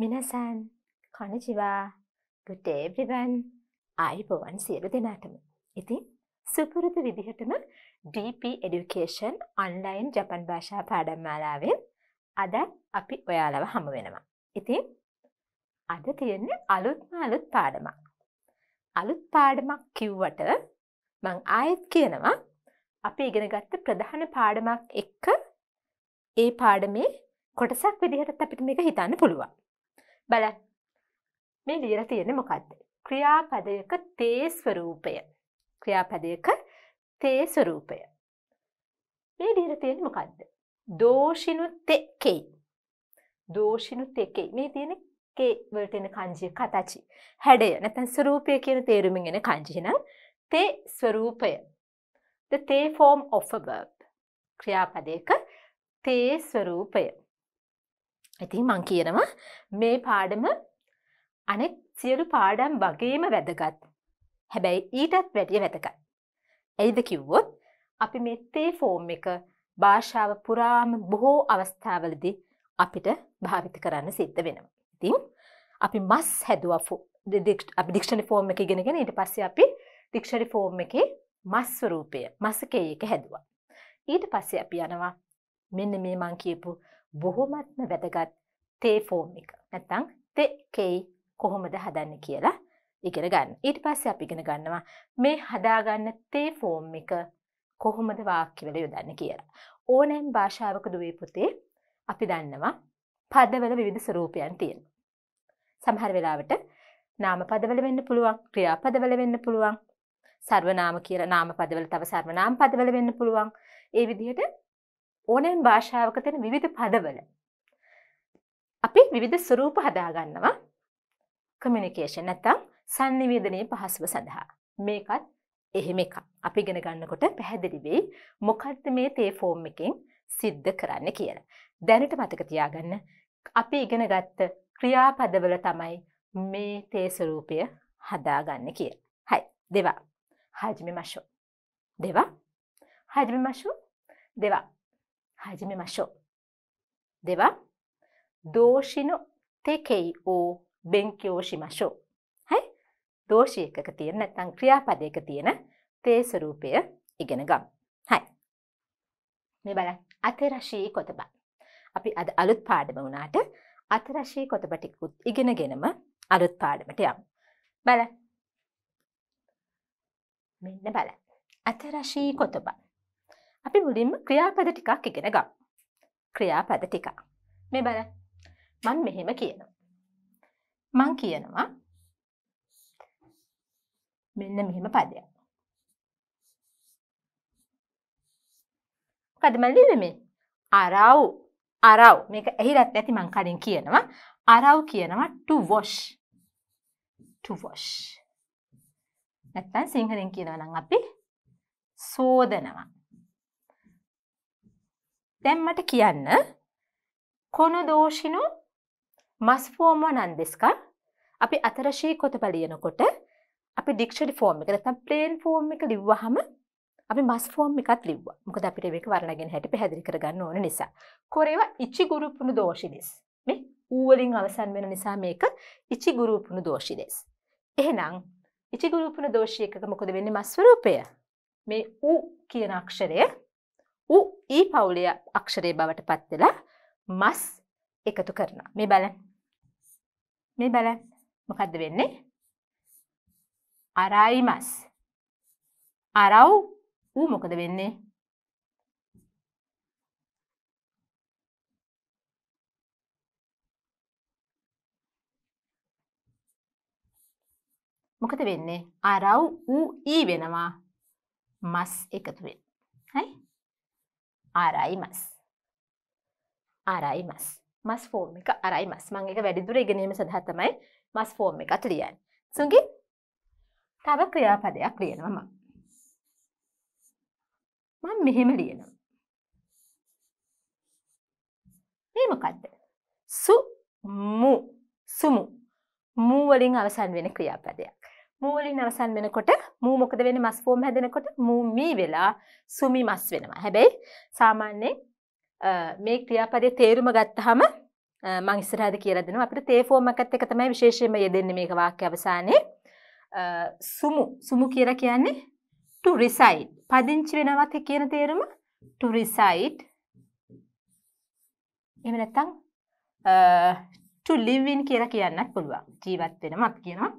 මිනසන් කණජිවා ගුට everyone ආයිබවන් සියලු දෙනාටම. ඉතින් සුපුරුදු විදිහටම DP Education ඔන්ලයින් ජපන් භාෂා පාඩම් මාලාවෙන් අදත් අපි ඔයාලව හම වෙනවා. ඉතින් අද තියෙන්න අලුත්ම අලුත් පාඩමක්. අලුත් පාඩමක් කිව්වට මං ආයෙත් කියනවා අපි ඉගෙනගත්ත ප්‍රධාන පාඩමක් එක්ක ඒ පාඩමේ කොටසක් විදිහටත් අපිට මේක හිතන්න පුළුවන්. බැල මේ දීර තියෙන මොකක්ද. ක්‍රියාපදයක තේස්වරූපය ක්‍රියාපදයක තේස්වරූපය. මේ දීර තියෙන මොකක්ද. දෝෂිනු තෙකෙයි දෝෂිනු තෙකෙයි මේ තියෙන කේවලටෙන කංජය කතචි හැඩය නැතැන් ස්වරූපය කියන තේරුමගෙන කංජිනම් තේ ස්වරූපය තේ ෆෝම් ඔෆබ ක්‍රියාපදයක තේ ස්වරූපය ඉතින් මං කියනවා මේ පාඩම අනෙක් සියලු පාඩම් වගේම වැදගත් හැබැයි ඊටත් වැඩිය වැදගත්. ඇයිද කිව්වොත් අපි මෙත්තේ ෆෝම් එක භාෂාව පුරාම බොහෝ අවස්ථාවලදි අපිට භාවිත කරන්න සිද්ධ වෙනවා. ඉතින් අපි මස් හැදුවෝ අප ඩික්ෂණ ෆෝර්ම් එක ගෙනගෙන ඊට පස්සේ අපි ඩික්ෂරි ෆෝර්ම් එක මස්වරූපය මසකය එක හැදවා. ඊට පස්සේ අපි යනවා මෙන්න මේ මං කියපු බොහොමත්ම වැදගත් තේ ෆෝම් එක නැත්තං තෙකෙයි කොහොමද හදන්න කියලා ඉගෙන ගන්න ඊට පස්සේ අපි ඉගෙන ගන්නවා මේ හදාගන්න තේ ෆෝම් එක කොහොමද වාක්‍යවල යොදන්න කියලා ඕනෑම් භාෂාවක දුවේ පුතේ අපි දන්නවා පදවල විවිධ ස්වරූපයන් තියෙන සමහර වෙලාවට නාම පදවල වෙන්න පුළුවන් ක්‍රියා පදවල වෙන්න පුළුවන් සර්වනාම කියර නාම පදවල තව සර්වනාම් පදවල වෙන්න පුළුවන් ඒ විදිහට ඕනෑම් භාෂාවක තියෙන විවිධ පදවල අපි විවිධ ස්වරූප හදාගන්නවා කමියුනිකේෂන් නැත්තම් sannivedanaya පහසුව සඳහා මේකත් එහෙම එකක් අපි ඉගෙන ගන්නකොට පැහැදිලි වෙයි මොකද්ද මේ තේ ෆෝම් එකෙන් සිද්ධ කරන්න කියලා. දැනට මතක තියාගන්න අපි ඉගෙන ගත්ත ක්‍රියාපදවල තමයි මේ තේ ස්වරූපය හදාගන්න කියලා. හයි දෙවා හාජිමි මෂෝ දෙවා හාජිමි මෂෝ දෙවා 始めましょう。では、動詞の手形を勉強しましょう。はい。動詞 එකක තියෙන නැත්නම් ක්‍රියාපදයක තියෙන තේ ස්වරූපය ඉගෙන ගමු. හයි. මේ බලන්න අතරශී කොතබ. අපි අද අලුත් පාඩම වුණාට අතරශී කොතබ ටිකුත් ඉගෙනගෙනම අලුත් පාඩමට යමු. බලන්න. මෙන්න බලන්න. අතරශී කොතබ. අපි මුලින්ම ක්‍රියාපද ටිකක් ඉගෙන ගම්. ක්‍රියාපද ටික. මේ බල මන් මෙහෙම කියන. මං කියනවා මෙන්න මෙහෙම පදයක්. කදමල්ලිද මේ අරව් අරව් මේක ඇහිරත් ඇති මං කලින් කියනවා අරව් කියනවා to wash to wash නැත්තම් සිංහලෙන් කියනවා නම් අපි සෝදනවා දැන් මට කියන්න කොනු දෝෂිනු මස් ෆෝර්ම නන් දෙස්ක අපි අතරශී කොත බලියනකොට අපි ඩික්ෂඩි ෆෝර්ම් එක නැත්නම් ප්ලේන් ෆෝර්ම් එක ලිව්වහම අපි මස් ෆෝර්ම් එකත් ලිව්වා. මොකද අපිට මේක වර්ණගෙන හැටි පැහැදිලි කරගන්න ඕන නිසා. කොරේවා ඉචිගුරුපුණු දෝෂිදෙස්. මේ ඌ වලින් අවසන් වෙන නිසා මේක ඉචිගුරුපුණු දෝෂිදෙස්. එහෙනම් ඉචිගුරුපුණු දෝෂී එකක මොකද වෙන්නේ මස් ස්වරූපය? මේ ඌ කියන අක්ෂරය උ ඒ පවුලය අක්ෂරය බවට පත්වෙලා මස් එකතු කරනවා මේ බලන් මේ බලන් මොකක්ද වෙන්නේ අරයි මස් අරව් ඌ මොකද වෙන්නේ මොකද වෙන්නේ අරව් ඌ ඊ වෙනවා මස් එකතුවෙන් හයි ආරයි මස් ආරයි මස් මස් ෆෝර්ම් එක අරයි මස් මං එක වැඩිදුර ඉගෙනීම සඳහා තමයි මස් ෆෝර්ම් එකත් ලියන්නේ. සුඟි තව ක්‍රියාපදයක් ලියනවා මම. මම මෙහෙම ලියනවා. මේ මොකද්ද? සු මු සුමු මු වලින් අවසන් වෙන ක්‍රියාපදයක්. මූලින් අවසන් වෙනකොට මූ මොකද වෙන මස් ෆෝම් හැදෙනකොට මූ මී වෙලා සුමි මස් වෙනවා. හැබැයි සාමාන්‍යයෙන් මේ ක්‍රියාපදයේ තේරුම ගත්තහම මං ඉස්සරහද කියලා දෙනවා. අපිට තේ ෆෝම් එකත් එක තමයි විශේෂයෙන්ම යෙදෙන්නේ මේක වාක්‍ය අවසානයේ. සුමු සුමු කියලා කියන්නේ to reside. පදිංචි වෙනවත් කියන තේරුම to reside. එහෙම නැත්නම් to live in කියලා කියන්නත් පුළුවන්. ජීවත් වෙනවා අපි කියනවා.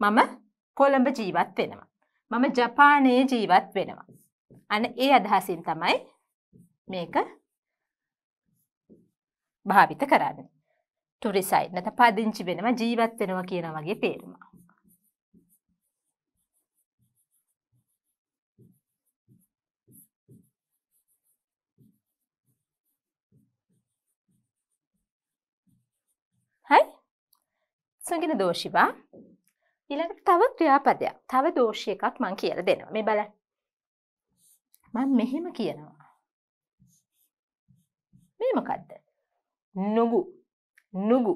මම කොළඹ ජීවත් වෙනවා. මම ජපානයේ ජීවත් වෙනවා. අන ඒ අදහසින් තමයි මේක භාවිත කරන්න. ටුරිසයි නැත පදිංචි වෙනවා ජීවත් වෙනවා කියන වගේ තේරුම. හයි සුගින දෝෂිවා ඊළඟට තව ක්‍රියාපදයක් තව දෝෂය එකක් මං කියල දෙනවා මේ බල මං මෙහෙම කියනවා මේමකක්ද නුගු නුගු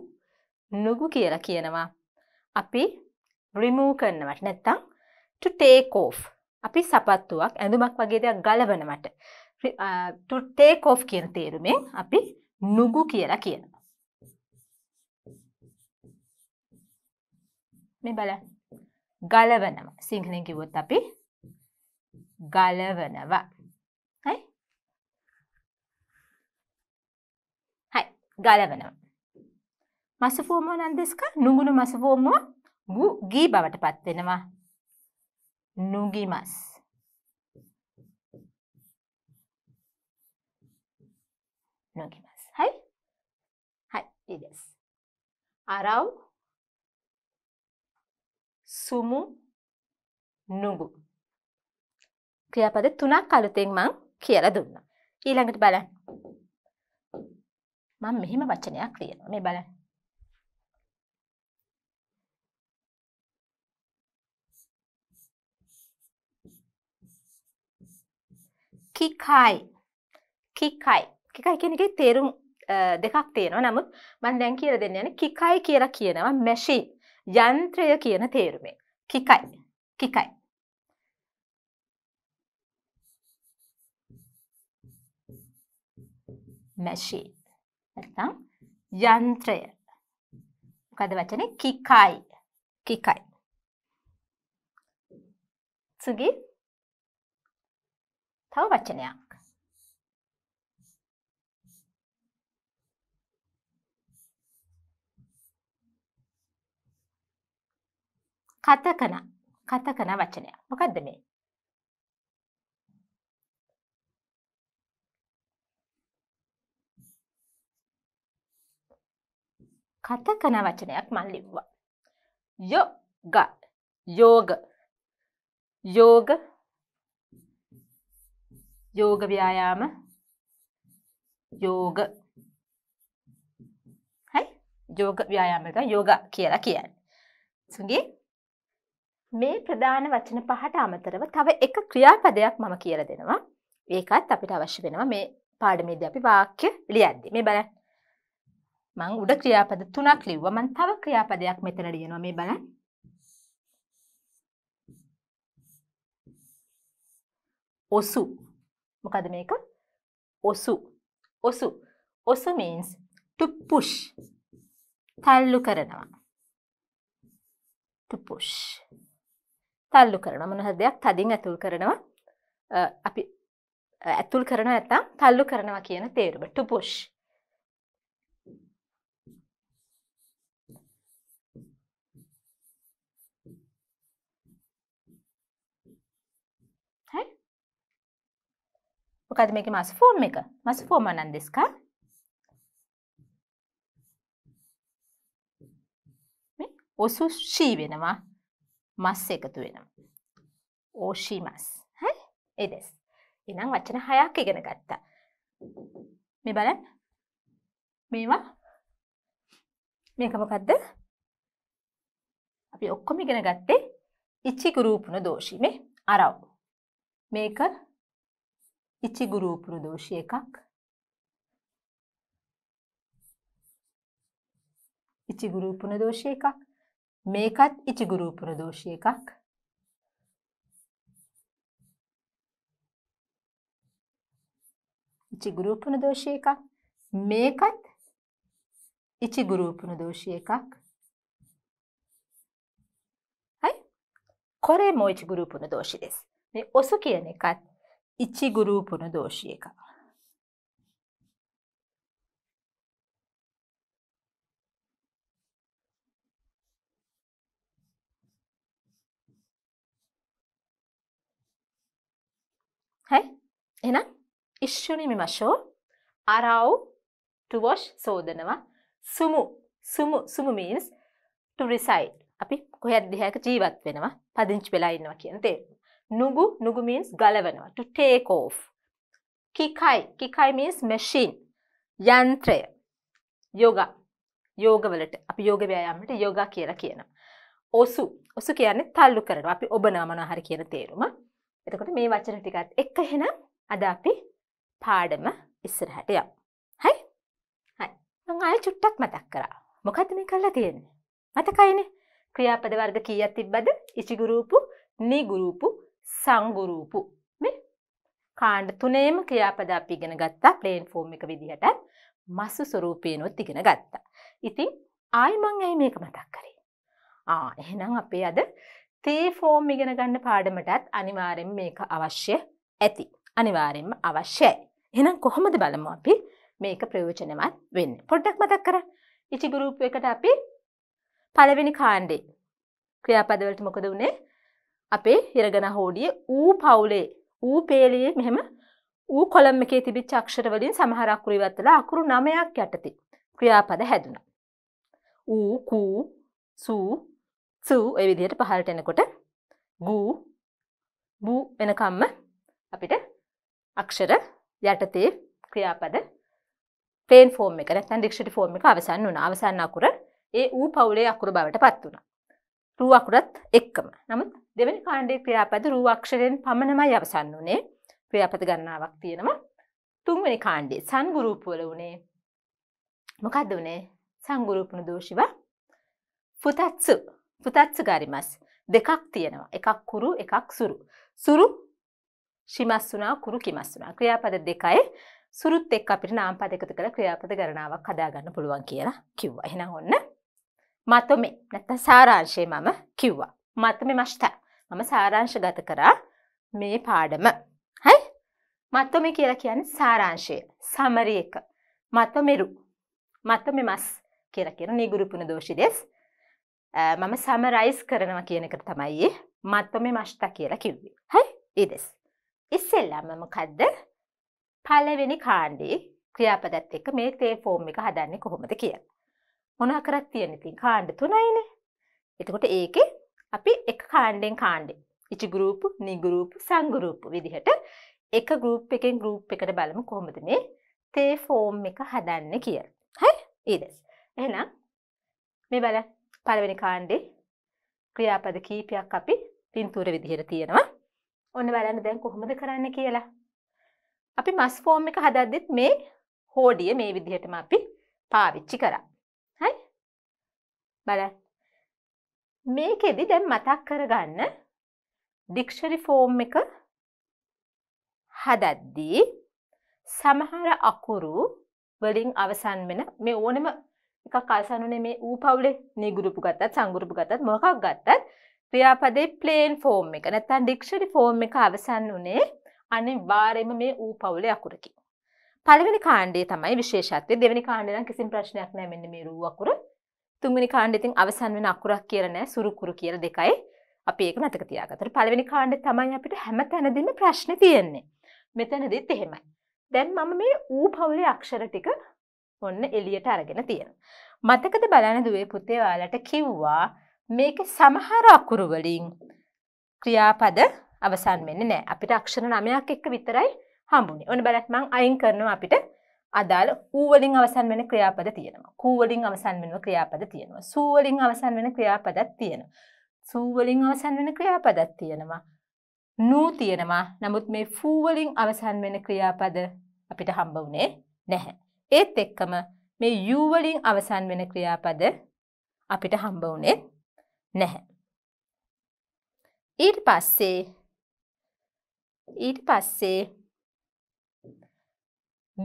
නුගු කියලා කියනවා අපි රිමූ කරනවට නැත්තං ටේකෝ් අපි සපත්තුවක් ඇඳුමක් වගේ දෙයක් ගලවනවට ටේකෝ් කියන තේරුමෙන් අපි නුගු කියලා කියනවා මේ බල ගලවනවා සිංහලෙන් කිවොත් අපි ගලවනවා හයි හයි ගලවනවා මස ෆෝමෝ නන්දෙස්ක නුගුණු මස ෆෝමෝ ගු ගී බවට පත් වෙනවා නුගි මස් නුගි මස් හයි හයි ඉදස් අරව් සුමු නුඹු ක්‍රියාපද තුනක් අලුතෙන් මං කියලා දුන්නා. ඊළඟට බලන්න. මම මෙහෙම වචනයක් ලියනවා. මේ බලන්න. කිකයි. කිකයි. කිකයි කියන එකේ තේරුම් දෙකක් තියෙනවා. නමුත් මම දැන් කියලා දෙන්න යන්නේ කිකයි කියලා කියනවා මැෂින්. යන්ත්‍රය කියන තේරුමේ කිකයි කිකයි මැෂීන් නැත්නම් යන්ත්‍රය මොකද වචනේ කිකයි කිකයි සුගී තව වචනයක් කතකන කතකන වචනය මොකක්ද මේ කතකන වචනයක් මං ලිව්වා යො ග යෝග යෝග යෝග ව්‍යායාම යෝග හයි යෝග ව්‍යායාමක යෝග කියලා කියන්න සුගේ මේ ප්‍රධාන වචන පහට අමතරව තව එක ක්‍රියාපදයක් මම කියල දෙනවා ඒකත් අපිට අවශ්‍ය වෙනවා මේ පාඩමේද අපි වාක්‍ය ලියද්දි මේ බලන්න මං උඩ ක්‍රියාපද තුනක් ලිව්ව මන් තව ක්‍රියාපදයක් මෙතන ලියනවා මේ බලන්න ඔසු මොකද මේක ඔසු ඔසු ඔසු means to push තල්ලු කරනවා to push තල්ලු කරන මොනහ දෙයක් තදින් ඇතුල් කරනවා අපි ඇතුල් කරන ඇත්තම් තල්ලු කරනවා කියන තේරුම to push මොකද මේක මස් ෆෝම් එක මස් ෆෝම නන් දෙස් ka ඔසු ශී වෙනවා මස් එකතු වෙනවා. ඕෂී මස් හැ එදෙස් එනම් වචන හයක් ඉගෙන ගත්තා. මේ බලන් මේවා මේකමකක්ද අපි ඔක්කොම ඉගෙන ගත්තේ ඉච්චිගුරූපුණ දෝෂීමේ අරව්. මේක ඉච්චිගුරූපුණු දෝෂී එකක් ඉච්චිගුරූපුණ දෝෂී එකක් මේකත් ඉචිගුරු ප්‍රදෝෂය එකක් ඉචිගුරුපන දෝෂය එකක් මේකත් ඉචිගුරුපන දෝෂය එකක් はいこれもイチグループの動詞です。で、オスキアネカ、イチグループの動詞か。හයි එහෙනම් ඉශ්ෂුනිමිමශෝ අරව් to wash සෝදනවා සුමු සුමු සුමු means to reside අපි කොහේ දිහාක ජීවත් වෙනවා පදිංචි වෙලා ඉන්නවා කියන තේරුම. නුගු නුගු means ගලවනවා to take off. කිකයි කිකයි means machine යන්ත්‍රය. යෝගා යෝගවලට අපි යෝග ව්‍යායාමයට යෝගා කියලා කියනවා. ඔසු ඔසු කියන්නේ තල්ලු කරනවා අපි ඔබ නමනවා හරි කියන තේරුම. එතකොට මේ වචන ටිකත් එක්ක එහෙනම් අද අපි පාඩම ඉස්සරහට යමු. හයි? හයි. මම ආයෙ චුට්ටක් මතක් කරා. මොකද්ද මේ කරලා තියෙන්නේ? මතකයිනේ. ක්‍රියාපද වර්ග කීයක් තිබ්බද? ඉචිගුරුපු, නිගුරුපු, සංගුරුපු. මේ කාණ්ඩ තුනේම ක්‍රියාපද අපි ඉගෙන ගත්තා ප්ලේන් ෆෝම් එක විදිහට. මසු ස්වරූපේනොත් ඉගෙන ගත්තා. ඉතින් ආයි මං ඇයි මේක මතක් කරේ? ආ එහෙනම් අපේ අද තේ ෆෝම් ඉගෙන ගන්න පාඩමටත් අනිවාරෙන් මේක අවශ්‍ය ඇති. අනිවාරෙන්ම අවශ්‍යයි. එහෙනම් කොහොමද බලමු අපි මේක ප්‍රයෝජනවත් වෙන්න. පොඩ්ඩක් මතක් කර. ඉචි ගුරුප් එකට අපි පළවෙනි කාණ්ඩේ ක්‍රියාපදවලට මොකද වුණේ? අපේ හිරගන හෝඩිය ඌ පවුලේ ඌ පේලියේ මෙහෙම ඌ කොළම් එකේ තිබිච්ච අක්ෂර වලින් සමහර අකුරු ඉවත් වෙලා අකුරු 9ක් යටතේ ක්‍රියාපද හැදුණා. ඌ කූ සූ සූ ඔය විදිහට පහළට එනකොට ගූ බූ වෙනකම්ම අපිට අක්ෂර යටතේ ක්‍රියාපද පේන් ෆෝර්ම් එක නැත්නම් ඩික්ෂනරි ෆෝර්ම් එක අවසන් වුණා. අවසන් අකුර ඒ ඌ පවුලේ අකුර බවට පත් වුණා. රූ අකුරත් එක්කම. නමුත් දෙවෙනි කාණ්ඩයේ ක්‍රියාපද රූ අක්ෂරයෙන් පමණමයි අවසන් වුණේ. ක්‍රියාපද ගණනාවක් තියෙනවා. තුන්වෙනි කාණ්ඩයේ සංගුරුප් වල උනේ මොකද්ද උනේ? සංගුරුප්න දෝෂිව ෆුතත්සු පුතත්සුගාරි මස් දෙකක් තියෙනවා එකක් කුරු එකක් සුරු සුරු ශිමස් වුනා කුරු කිමස් වුනා ක්‍රියාපද දෙකයි සුරුත් එක් අපිට නාම්පද එකතු කළ ක්‍රියාපද ගණනාවක් හදාගන්න පුළුවන් කියලා කිව්වා. එහෙනම් ඔන්න මතමේ නැත්නම් සාරාංශය මම කිව්වා. මතමේ මෂ්ට මම සාරාංශගත කරා මේ පාඩම. හයි? මතමේ කියලා කියන්නේ සාරාංශය. සමරි එක. මතමෙරු. මතමේ මස් කියලා කියන නිගුරුපුන දෝෂිදෙස් මම සමරයිස් කරනවා කියනකට තමයි මත්තොම මෂ්තා කියලා කිව්වේ හැයි ඒදෙස් ඉස්සෙල්ලාමම කදද පලවෙනි කාණ්ඩේ ක්‍රියාපදත් එක මේ තේ ෆෝම් එක හදන්නේ කොහොමද කිය මොනකරත් තියෙනතින් කාණ්ඩ තුනයින එතකොට ඒක අපි එක කාණ්ඩෙන් කාණ්ඩෙ ඉචි ගරූප් නිගරූප් සංගරූප් විදිහට එක ගරූප් එකෙන් ගරූප් එකට බලම කොහොමද මේ තේ ෆෝම් එක හදන්න කිය හැ ඒදෙස් එහෙනම් මේ බල පළවෙනි කාණ්ඩේ ක්‍රියාපද කීපයක් අපි පින්තූර විදිහට තියෙනවා. ඔන්න බලන්න දැන් කොහොමද කරන්න කියලා. අපි මස් ෆෝම් එක හදද්දිත් මේ හෝඩිය මේ විදිහටම අපි පාවිච්චි කරා. හරි? බලන්න. මේකෙදි දැන් මතක් කරගන්න ඩික්ෂනරි ෆෝම් එක හදද්දී සමහර අකුරු වලින් අවසන් වෙන මේ ඕනෙම එකක් ආසනුනේ මේ ඌ පවුලේ නිගුරුපු ගත්තත් සංගුරුපු ගත්තත් මොකක් ගත්තත් ක්‍රියාපදේ ප්ලේන් ෆෝර්ම් එක නැත්තම් ඩික්ෂනරි ෆෝර්ම් එක අවසන් වුනේ අනිවාර්යයෙන්ම මේ ඌ පවුලේ අකුරකින්. පළවෙනි කාණ්ඩයේ තමයි විශේෂත්වය. දෙවෙනි කාණ්ඩේ නම් කිසිම ප්‍රශ්නයක් නැහැ මෙන්න මේ ඌ අකුර. තුන්වෙනි කාණ්ඩේ ඉතින් අවසන් වෙන අකුරක් කියලා නැහැ සුරු කුරු කියලා දෙකයි. අපි ඒක මතක තියාගත්තට පළවෙනි කාණ්ඩේ තමයි අපිට හැම තැනදීම ප්‍රශ්න තියෙන්නේ. මෙතනදීත් එහෙමයි. දැන් මම මේ ඌ පවුලේ අක්ෂර ටික ඔන්න එලියට අරගෙන තියෙන. මතකද බලන දුවේ පුතේ ඔයාලට කිව්වා මේක සමහර අකුරු වලින් ක්‍රියාපද අවසන් වෙන්නේ නැහැ. අපිට අක්ෂර 9ක් එක්ක විතරයි හම්බුනේ. ඔන්න බලන්න මං අයින් කරනවා අපිට අදාළ ඌ වලින් අවසන් වෙන ක්‍රියාපද තියෙනවා. කූ වලින් අවසන් වෙන ක්‍රියාපද තියෙනවා. සූ වලින් අවසන් වෙන ක්‍රියාපදක් තියෙනවා. සූ වලින් අවසන් වෙන ක්‍රියාපදක් තියෙනවා. නූ තියෙනවා. නමුත් මේ ෆූ වලින් අවසන් වෙන ක්‍රියාපද අපිට හම්බ වුණේ නැහැ. ඒත් එක්කම මේ u වලින් අවසන් වෙන ක්‍රියාපද අපිට හම්බ වුණේ නැහැ. ඊට පස්සේ ඊට පස්සේ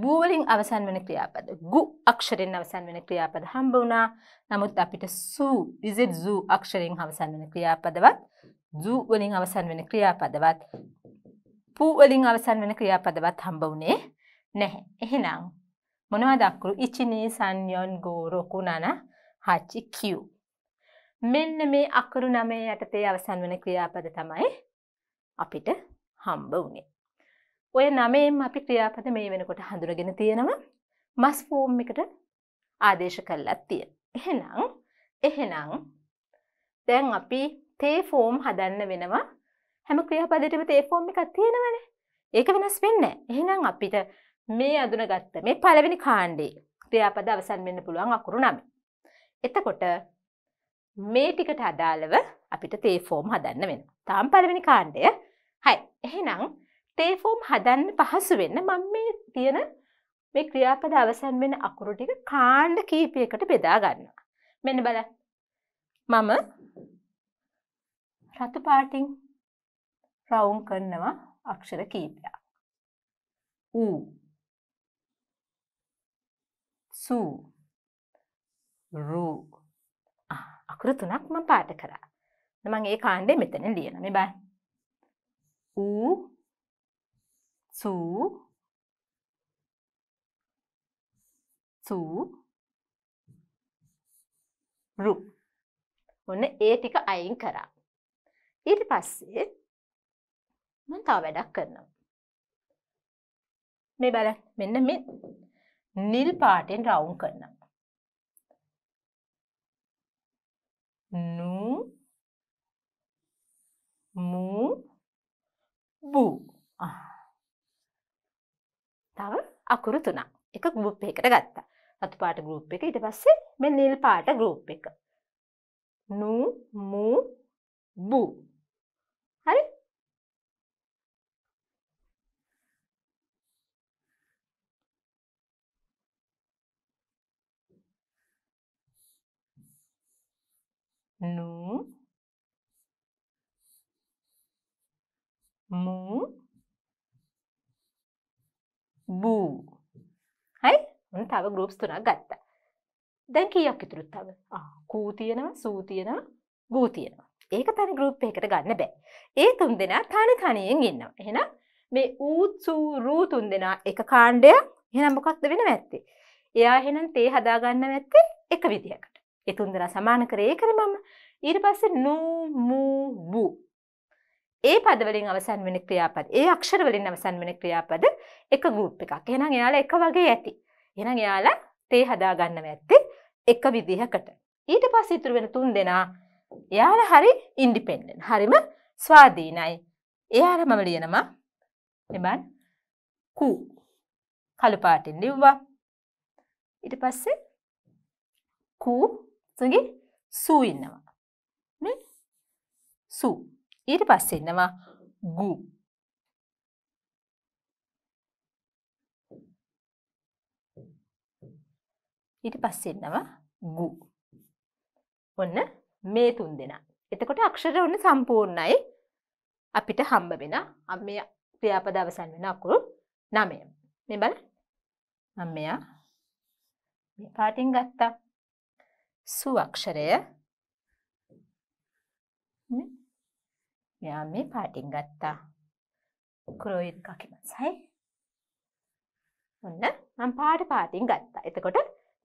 ගු වලින් අවසන් වෙන ක්‍රියාපද ගු අක්ෂරෙන් අවසන් වෙන ක්‍රියාපද හම්බ වුණා. නමුත් අපිට සූ ඉසෙඩ් සූ අක්ෂරෙන් අවසන් වෙන ක්‍රියාපදවත් සූ වලින් අවසන් වෙන ක්‍රියාපදවත් පූ වලින් අවසන් වෙන ක්‍රියාපදවත් හම්බ වුණේ නැහැ. එහෙනම් මොනවද අකුරු ඉචිනී සංයොන් ගෝරොකුණන හච්චි කිව්. මෙන්න මේ අකුරු නමේ යටතේ අවසන් වන ක්‍රියාපද තමයි අපිට හම්බ වනේ. ඔය නමේම් අපි ක්‍රියාපද මේ වෙනකොට හඳුරගෙන තියෙනවා මස් ෆෝම් එකට ආදේශ කරලත් තිය. එහෙනම් එහෙනම් දැන් අපි තේ ෆෝම් හදන්න වෙනවා හැම ක්‍රියාපදයටම තේ ෆෝම් එකක් තියෙනවනේ. ඒක වෙනස් වෙන්නේ නැහැ. එහෙනම් අපිට මේ අඳුනගත්ත මේ පළවෙනි කාණ්ඩේ ක්‍රියාපද අවසන් වෙන්න පුළුවන් අකුරු නම. එතකොට මේ ටිකට අදාළව අපිට තේ ෆෝම් හදන්න වෙන. තාම් පළවෙනි කාණ්ඩය හයි එහෙනම් තේ ෆෝම් හදන්න පහසු වෙන්න මම මේ තියෙන මේ ක්‍රියාපද අවසන් වෙන අකුරු ටික කාණ්ඩ කීපයකට බෙදා ගන්නවා. මෙන්න බලන්න. මම රතු පාටින් රවුම් කරනවා අක්ෂර කීපයක්. ඌ සු රූ අකුරු තුනක් මම පාට කරා. මම ඒ කාණ්ඩේ මෙතන ලියන මේ බලන්න. ඌ සු සු රු ඔන්න ඒ ටික අයින් කරා. ඊට පස්සේ මම තව වැඩක් කරනවා. මේ බලන්න මෙන්න මේ නිල් පාටෙන් රවුම් කරන්න. නු මු බු තව අකුරු තුනක් එක ගුප් එකට ගත්තා රතු පාට ගුප් එක ඉට පස්සේ මෙ නිල් පාට ගුප් එක නු මු බූ ను ము බූ හයි උන් තව ගරුප්ස් තුනක් ගත්ත දැන් කියක් ඉතුරුත්තව කූ තියෙනවා සූ තියෙනවා ගූ තියෙනවා ඒක තනි ගරුප් එකට ගන්න බෑ ඒ තුන් දෙනා තනි තනියෙන් ඉන්නවා එහෙන මේ ඌත් සූ රූ තුන් දෙනා එක කාණ්ඩය එහෙනම් මොකක්ද වෙන ඇත්තේ එයා එහෙනම් තේ හදාගන්න ඇත්තේ එක විදිහක ඒ තුන්දෙනා සමාන කරේ ඒකනේ මම. ඊට පස්සේ නු මු බු. ඒ පදවලින් අවසන් වෙන ක්‍රියාපද. ඒ අක්ෂර වලින් අවසන් වෙන ක්‍රියාපද එක ගෲප් එකක්. එහෙනම් එයාලා එක වගේ ඇති. එහෙනම් එයාලා තේ හදා ගන්න වැත්තේ එක විදිහකට. ඊට පස්සේ ඉතුරු වෙන තුන්දෙනා එයාලා හරි ඉන්ඩිපෙන්ඩන්ට්. හරිම ස්වාධීනයි. එයාලා මම ලියනවා එබන් කු කළු පාටින් ලිව්වා. ඊට පස්සේ කු සගේ සූ ඉන්නවා සූ ඊට පස්සෙන්නවා ගු ඊට පස්සෙන්නවා ගු ඔන්න මේ තුන් දෙෙන එතකොට අක්ෂර ඔන්න සම්පූර්ණයි අපිට හම්බ වෙන අම මේ ක්‍රියාපදවසන් වෙන අකුරු නමය මෙ බල නම්මයා පාටින් ගත්තා සුවක්ෂරය යා මේ පාටින් ගත්තා කුරෝයිත් කකිමසයි ඔන්න මම පාට පාටින් ගත්තා එතකොට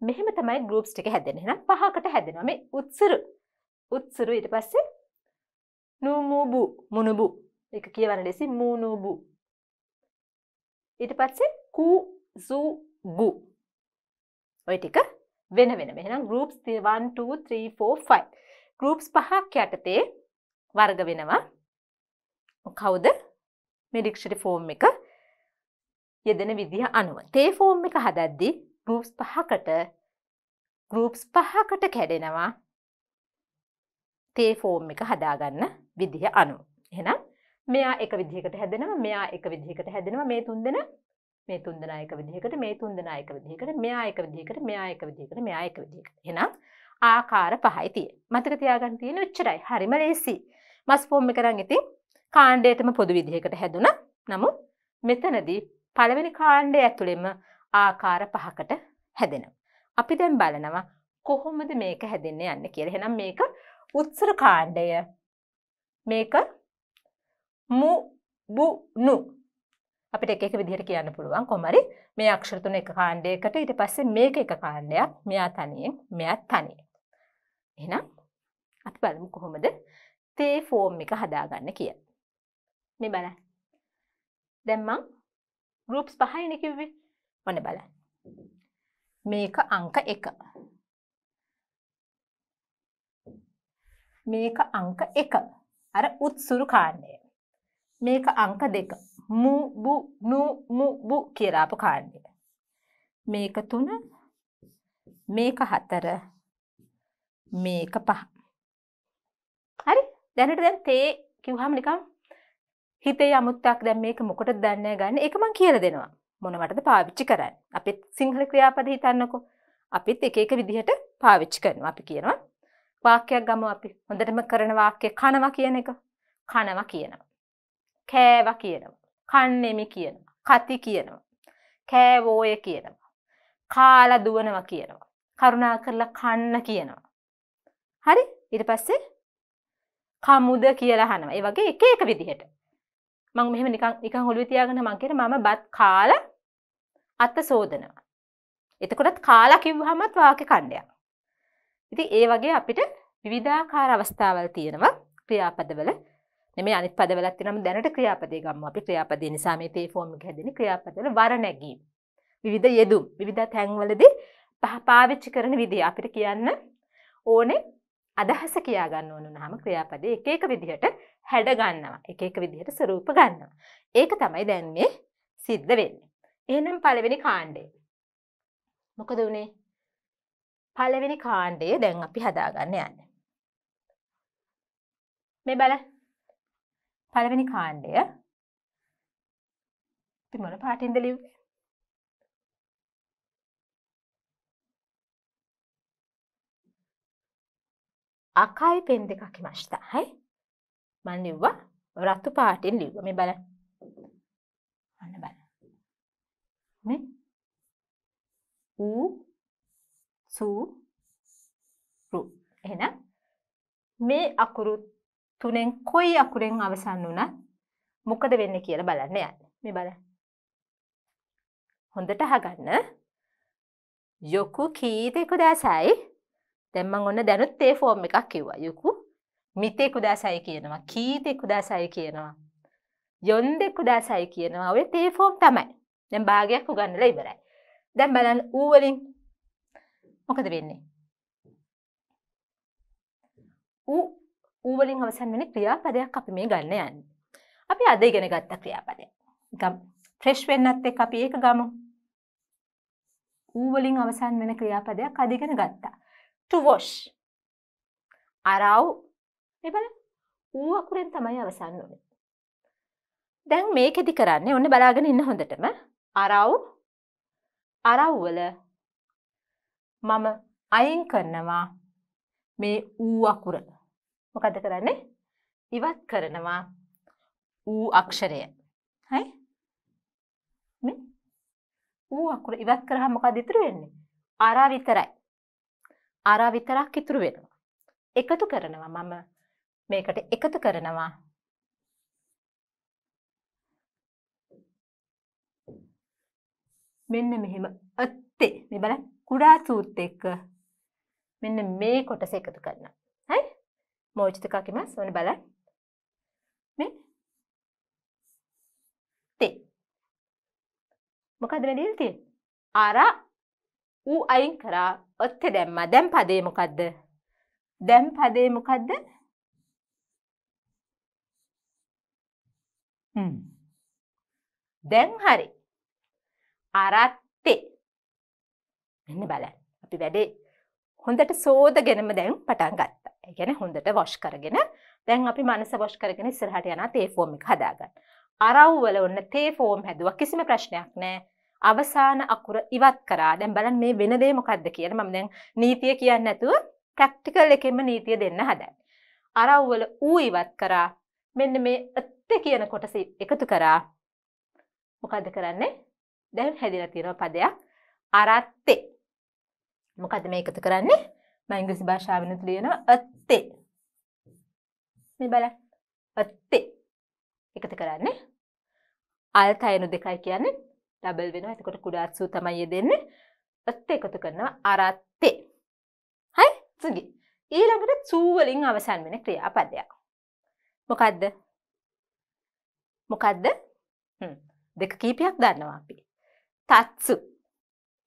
මෙහෙම තමයි ගරුප්ස් ටික හැදෙන හෙන පහකට හැදෙනවා මේ උත්සරු උත්සරු ඊට පස්සේ නූමූබු මුණුබු එක කියවන ලෙසි මූනූබු ඊට පස්සේ කූ සූ ගු ඔය ටික වෙන වෙන මෙහෙනම් ගෲප්ස් 1 2 3 4 5 ගෲප්ස් පහක් යටතේ වර්ග වෙනවා කවුද මේ ඩික්ෂනරි ෆෝම් එක යෙදෙන විදිහ අනුව තේ ෆෝම් එක හදද්දී ගෲප්ස් පහකට ගෲප්ස් පහකට කැඩෙනවා තේ ෆෝම් එක හදාගන්න විදිහ අනුව එහෙනම් මෙයා එක විදිහකට හැදෙනවා මෙයා එක විදිහකට හැදෙනවා මේ තුන් දෙනා මේ තුන් දෙනා එක විදිහකට මේ තුන් දෙනා එක විදිහකට මෙයා එක විදිහකට මෙයා එක විදිහකට මෙයා එක විදිහකට එහෙනම් ආකාර පහයි තියෙන්නේ මතක තියාගන්න තියෙන උච්චරයි හරිම ලේසි මස් ෆෝම් එක කරන් ඉතින් කාණ්ඩයටම පොදු විදිහකට හැදුනා නමුත් මෙතනදී පළවෙනි කාණ්ඩය ඇතුළෙම ආකාර පහකට හැදෙනවා අපි දැන් බලනවා කොහොමද මේක හැදෙන්න යන්න කියලා එහෙනම් මේක උත්සර කාණ්ඩය මේක මු බු නු අපිට එක විදිහට කියන්න පුළුවන් කොමරි මේ අක්ෂර තුන එක කාණ්ඩයකට ඊට පස්සේ මේක එක කාණ්ඩයක් මෙයා තනියෙන් මෙයත් තනියෙන් එහෙනම් අපි බලමු කොහොමද තේ ෆෝම් එක හදාගන්න කිය මේ බලන්න දැන් මං ගෲප්ස් පහයිනේ කිව්වේ ඔන්න බලන්න මේක අංක 1 මේක අංක 1 අර උත්සුරු කාණ්ඩය මේක අංක 2 මු බු නු මු බු කියලාපු කාණ්ඩය. මේක තුන මේක හතර මේක පහ. හරි දැනට දැන් තේ කිව්හම නිකම් හිතේ අමුත්තක් දැන් මේක මොකට දන්න ගන්න එක මං කියල දෙනවා මොනවටද පාවිච්චි කරන්න අපිත් සිංහල ක්‍රියාපද හිතන්නකො අපිත් එක එක විදිහට පාවිච්චි කරනවා අපි කියනවා වාක්‍යයක් ගම අපි හොඳටම කරන වාක්‍ය කනවා කියන එක කනවා කියනවා කෑවා කියනවා කන්නෙමි කියනවා. කති කියනවා. කෑවෝය කියනවා. කාල දුවනවා කියනවා. කරුණා කරලා කන්න කියනවා. හරි ඉට පස්සේ කමුද කියලා හනවා ඒ වගේ එක එක විදිහට මං මෙහම නිකං හොළු තියාගෙන මංකට මම බත් කාල අත්ත සෝදනවා. එතකොටත් කාලා කිව්හමත් වාක කණ්ඩයක්. ඉති ඒ වගේ අපිට විවිධාකාර අවස්ථාවල් තියෙනවා ක්‍රියාපදවල නෙමෙයි අනිත් පදවලක් තියෙනම දැනට ක්‍රියාපදේ ගමු. අපි ක්‍රියාපදේ නිසා මේ තේ ෆෝම් එක හැදෙන්නේ ක්‍රියාපදවල වර නැගීම. විවිධ යෙදුම්, විවිධ තැන්වලදී පාවිච්චි කරන විදිය අපිට කියන්න ඕනේ අදහස කියා ගන්න ඕන නම් ක්‍රියාපදේ එක එක විදිහට හැඩ ගන්නවා. එක එක විදිහට ස්වරූප ගන්නවා. ඒක තමයි දැන් මේ සිද්ධ වෙන්නේ. එහෙනම් පළවෙනි කාණ්ඩය. මොකද උනේ? පළවෙනි කාණ්ඩය දැන් අපි හදාගන්න යන්නේ. මේ බලන්න පළවෙනි කාණ්ඩය තිමොන පාටින්ද ලිව්වේ අකයි පෙන් දෙකක් මස්ථා හයි මන් ලිව්වා රතු පාටින් ලිව්ව මේ බල අන්න බල මේ ඌ සූ රු එහෙනම් මේ අකුරුත් තුනෙන් කොයි අකුරෙන් අවසන් වුණත් මොකද වෙන්නේ කියලා බලන්න යන්න. මේ බලන්න. හොඳට අහගන්න. යොකු කීතෙකු දැසයි. දැන් මම ඔන්න දැනුත් ඒ ෆෝම් එකක් කිව්වා. යොකු මිතෙකු දැසයි කියනවා. කීතෙකු දැසයි කියනවා. යොන්දෙකු දැසයි කියනවා. ඔය තේ ෆෝම් තමයි. දැන් භාගයක් උගන්නලා ඉවරයි. දැන් බලන්න ඌ වලින් මොකද වෙන්නේ? ඌ ඌවලින් අවසන් වෙන ක්‍රියාපදයක් අපි මේ ගන්න යන්න. අපි අද ඉගෙන ගත්ත ක්‍රියාපදය. ෆ්‍රෙෂ් වෙන්නත් එක් අපි ඒක ගමු. ඌවලින් අවසන් වෙන ක්‍රියාපදයක් අද ඉගෙන ගත්තා. to wash අරව් මේ බලන්න ඌ අකුරෙන් තමයි අවසන් වෙන්නේ. දැන් මේකෙදි කරන්නේ ඔන්න බලාගෙන ඉන්න හොඳටම අරව් අරව් වල මම අයින් කරනවා මේ ඌ අකුර. මොකද කරන්නේ ඉවත් කරනවා ඌ අක්ෂරය හයි මේ ඌ අකුර ඉවත් කරහම මොකද ඉතුරු වෙන්නේ අරා විතරයි අරා විතරක් ඉතුරු වෙනවා එකතු කරනවා මම මේකට එකතු කරනවා මෙන්න මෙහෙම අත්තේ මේ බලන්න කුඩා සූත් එක්ක මෙන්න මේ කොටස එකතු කරනවා මෝචිතකකිමස් වන බල මේ තේ මොකද වැඩිල් තිය ආර ඌ අයින් කරා ඔත්ත දැම්ම දැම් පදේ මොකක්ද දැම් පදේ මොකක්ද දැන් හරි අරත්තේ මෙන්න බලන්න අපි වැඩේ හොඳට සෝදගෙනම දැන් පටන් ගත්තා ගැන හොඳට වශ් කරගෙන දැන් අපි මනස වශ් කරගෙන ඉස්සරහට යන තේ ෆෝම් එක හදාගන්න. අරව්වල ඔන්න තේ ෆෝම් හැදුවා කිසිම ප්‍රශ්නයක් නෑ. අවසාන අකුර ඉවත් කරා. දැන් බලන්න මේ වෙන දේ මොකද්ද කියලා මම දැන් නීතිය කියන්නේ නැතුව ප්‍රැක්ටිකල් එකෙන්ම නීතිය දෙන්න හදන්නේ. අරව්වල ඌ ඉවත් කරා. මෙන්න මේ අත් කියන කොටස එකතු කරා. මොකද්ද කරන්නේ? දැන් හැදිලා තියෙන පදයක් අරත්තේ. මොකද්ද මේ එකතු කරන්නේ? මම ඉංග්‍රීසි භාෂාවෙනුත් ලියනවා අත්තේ. මේ බලන්න. අත්තේ. එකතු කරන්නේ. අල්ත අයනු දෙකයි කියන්නේ ඩබල් වෙනවා. එතකොට කුඩා අත්සු තමයි යෙදෙන්නේ. අත්තේ එකතු කරනවා අරත්තේ. හරි? සුගි. ඊළඟට සූ වලින් අවසන් වෙන ක්‍රියාපදයක්. මොකද්ද? මොකද්ද? හ්ම්. දෙක කීපයක් දන්නවා අපි. තත්සු.